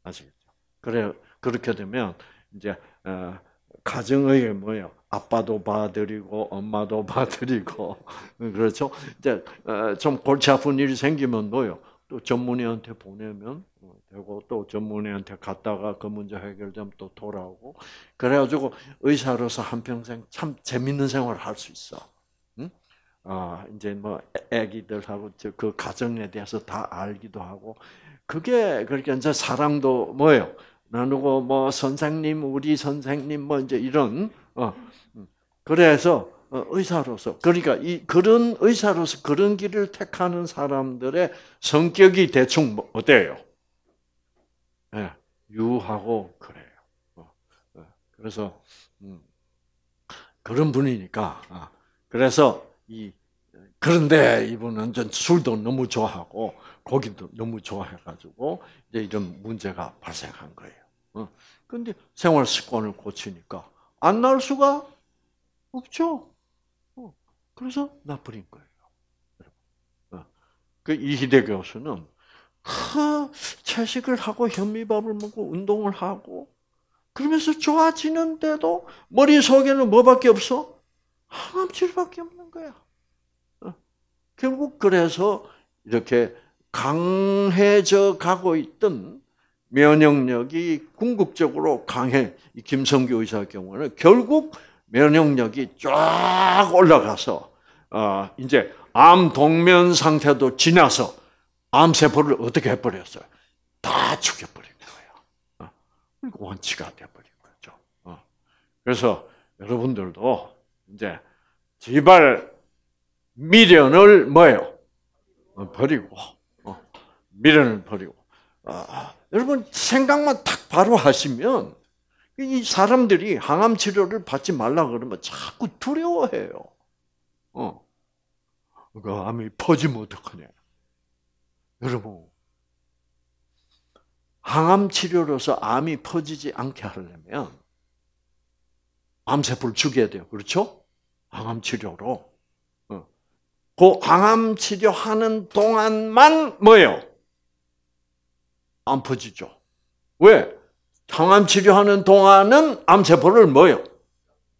아시겠죠? 그래 그렇게 되면 이제 어, 가정의 뭐예요? 아빠도 봐드리고 엄마도 봐드리고 그렇죠? 이제 어, 좀 골치 아픈 일이 생기면 뭐요? 또 전문의한테 보내면 되고 어, 또 전문의한테 갔다가 그 문제 해결되면 또 돌아오고 그래가지고 의사로서 한 평생 참 재밌는 생활을 할 수 있어. 응? 아 이제 뭐 아기들하고 그 가정에 대해서 다 알기도 하고 그게 그렇게 이제 사랑도 뭐예요? 나누고 뭐 선생님 우리 선생님 뭐 이제 이런 어 음. 그래서 어, 의사로서 그러니까 이 그런 의사로서 그런 길을 택하는 사람들의 성격이 대충 뭐 어때요? 예, 유하고 그래요. 어, 어, 그래서 음, 그런 분이니까 아, 그래서 이 그런데 이분은 전 술도 너무 좋아하고 고기도 너무 좋아해가지고 이제 이런 문제가 발생한 거예요. 그런데 생활 습관을 고치니까 안 날 수가 없죠. 그래서 나버린 거예요. 어. 그 이희대 교수는 하, 채식을 하고 현미밥을 먹고 운동을 하고 그러면서 좋아지는데도 머릿속에는 뭐밖에 없어? 항암치료밖에 없는 거야. 어. 결국 그래서 이렇게 강해져 가고 있던 면역력이 궁극적으로 강해. 김성규 의사의 경우는 결국 면역력이 쫙 올라가서 어, 이제 암 동면 상태도 지나서 암세포를 어떻게 해버렸어요? 다 죽여버린 거예요. 어? 그러니까 원치가 돼버린 거죠. 어. 그래서 여러분들도 이제 지발 미련을 뭐예요? 버리고 미련을 버리고 아, 여러분 생각만 탁 바로 하시면 이 사람들이 항암 치료를 받지 말라 그러면 자꾸 두려워해요. 어. 그 암이 퍼지면 어떡하냐. 여러분, 항암 치료로서 암이 퍼지지 않게 하려면 암세포를 죽여야 돼요. 그렇죠? 항암 치료로. 어. 그 항암 치료하는 동안만 뭐예요? 안 퍼지죠. 왜? 항암 치료하는 동안은 암세포를 뭐요?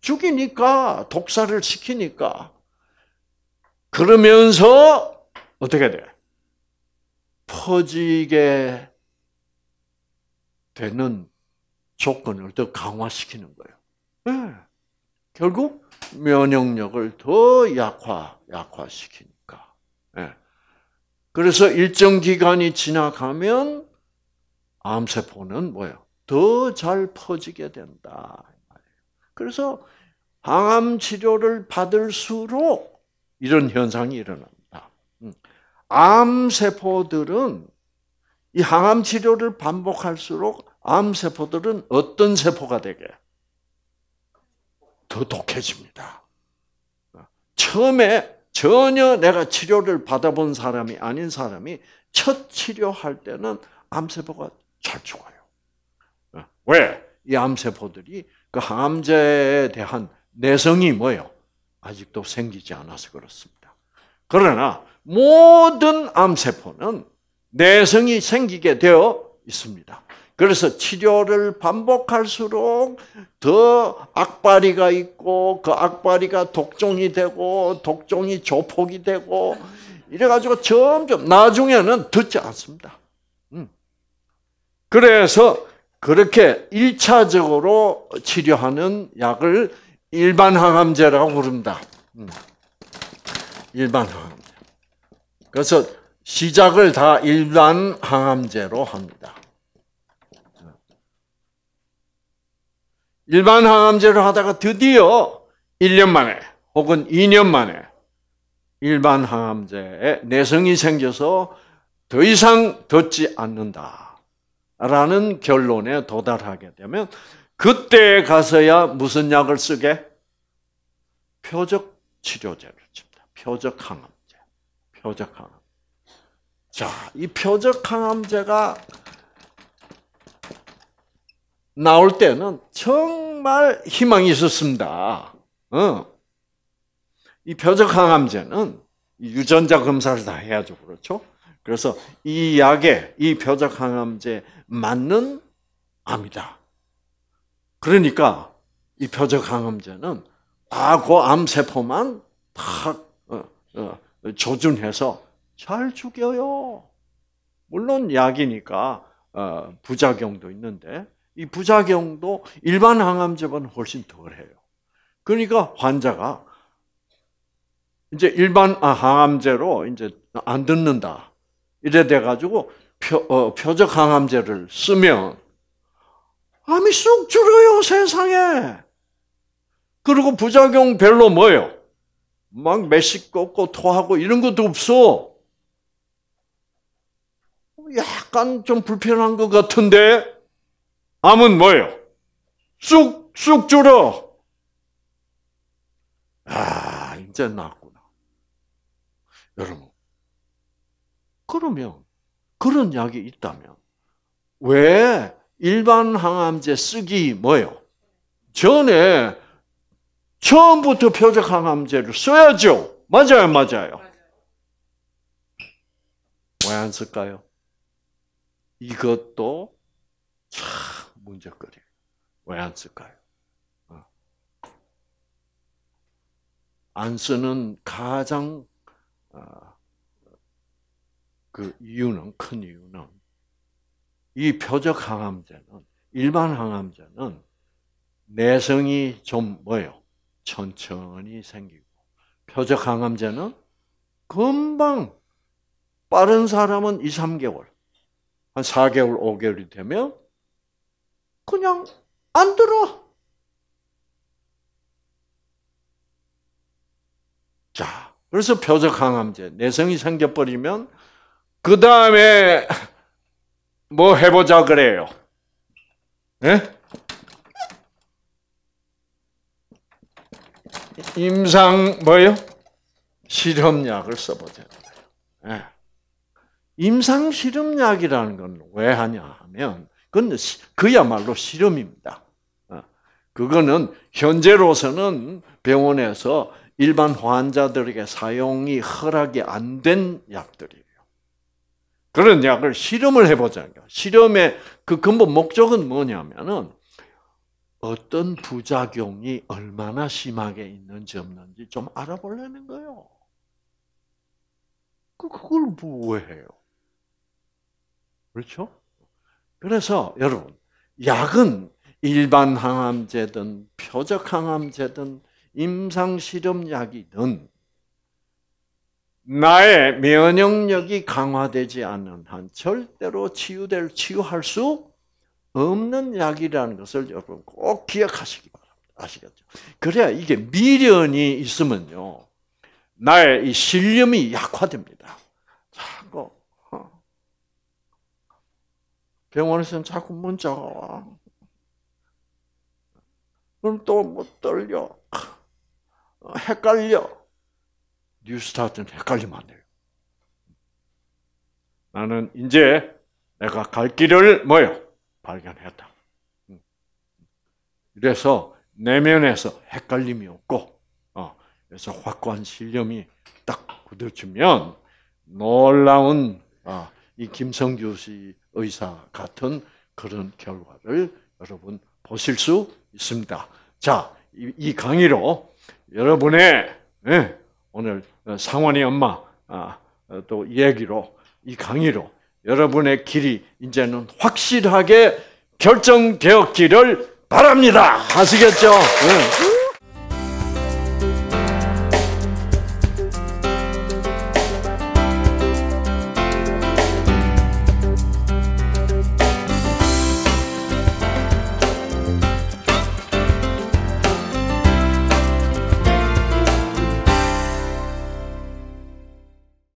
죽이니까, 독사를 시키니까. 그러면서 어떻게 돼? 퍼지게 되는 조건을 더 강화시키는 거예요. 네. 결국 면역력을 더 약화, 약화시키니까. 네. 그래서 일정 기간이 지나가면 암세포는 뭐예요? 더잘 퍼지게 된다. 그래서 항암 치료를 받을수록 이런 현상이 일어납니다. 음. 암 세포들은 이 항암 치료를 반복할수록 암 세포들은 어떤 세포가 되게 더 독해집니다. 처음에 전혀 내가 치료를 받아본 사람이 아닌 사람이 첫 치료할 때는 암세포가 잘 죽어요. 어, 왜? 이 암세포들이 그 함재에 대한 내성이 뭐예요? 아직도 생기지 않아서 그렇습니다. 그러나 모든 암세포는 내성이 생기게 되어 있습니다. 그래서 치료를 반복할수록 더 악바리가 있고 그 악바리가 독종이 되고 독종이 조폭이 되고 이래가지고 점점 나중에는 듣지 않습니다. 음. 그래서 그렇게 1차적으로 치료하는 약을 일반 항암제라고 부릅니다. 음. 일반 항암제. 그래서 시작을 다 일반 항암제로 합니다. 일반 항암제로 하다가 드디어 1년 만에 혹은 2년 만에 일반 항암제에 내성이 생겨서 더 이상 듣지 않는다. 라는 결론에 도달하게 되면 그때 가서야 무슨 약을 쓰게? 표적 치료제를 칩니다. 표적 항암제. 표적 항암. 자, 이 표적 항암제가 나올 때는 정말 희망이 있었습니다. 어. 이 표적 항암제는 유전자 검사를 다 해야죠. 그렇죠? 그래서 이 약에 이 표적 항암제 맞는 암이다. 그러니까 이 표적 항암제는 다그암 세포만 탁 어, 어, 조준해서 잘 죽여요. 물론 약이니까 어, 부작용도 있는데 이 부작용도 일반 항암제보다 훨씬 덜해요. 그러니까 환자가 이제 일반 아, 항암제로 이제 안 듣는다. 이래 돼가지고 표, 어, 적 항암제를 쓰면 암이 쑥 줄어요, 세상에. 그리고 부작용 별로 뭐예요? 막 매식 꺾고 토하고 이런 것도 없어. 약간 좀 불편한 것 같은데 암은 뭐예요? 쑥, 쑥 줄어. 아, 이제 낫구나. 여러분, 그러면 그런 약이 있다면 왜 일반 항암제 쓰기 뭐요? 전에 처음부터 표적 항암제를 써야죠. 맞아요, 맞아요. 왜 안 쓸까요? 이것도 참 문제거리. 왜 안 쓸까요? 어. 안 쓰는 가장 어, 그 이유는 큰 이유는 이 표적 항암제는 일반 항암제는 내성이 좀 뭐요? 예 천천히 생기고 표적 항암제는 금방 빠른 사람은 2, 3개월 한 4개월, 5개월이 되면 그냥 안 들어. 자, 그래서 표적 항암제 내성이 생겨버리면 그 다음에 뭐 해보자 그래요. 예? 임상 뭐요? 실험약을 써보자. 예. 임상 실험약이라는 건 왜 하냐 하면 그건 그야말로 실험입니다. 어. 그거는 현재로서는 병원에서 일반 환자들에게 사용이 허락이 안 된 약들이에요. 그런 약을 실험을 해보자. 실험의 그 근본 목적은 뭐냐면은 어떤 부작용이 얼마나 심하게 있는지 없는지 좀 알아보려는 거예요. 그 그걸 뭐 해요? 그렇죠? 그래서 여러분, 약은 일반 항암제든 표적 항암제든 임상 실험약이든 나의 면역력이 강화되지 않는 한 절대로 치유될 치유할 수 없는 약이라는 것을 여러분 꼭 기억하시기 바랍니다. 아시겠죠? 그래야 이게 미련이 있으면요. 나의 이 신념이 약화됩니다. 자꾸 어. 병원에서는 자꾸 문자가 와. 그럼 또뭐 떨려. 어, 헷갈려. 뉴스타트는 헷갈리면 안 돼요. 나는 이제 내가 갈 길을 뭐요? 발견했다. 음. 그래서 내면에서 헷갈림이 없고, 어, 그래서 확고한 신념이 딱 굳어지면 놀라운 어, 이 김성규 씨 의사 같은 그런 결과를 여러분 보실 수 있습니다. 자, 이, 이 강의로 여러분의 예, 오늘 상원이 엄마 아, 또 얘기로 이 강의로 여러분의 길이 이제는 확실하게 결정되었기를 바랍니다. 아시겠죠? 네.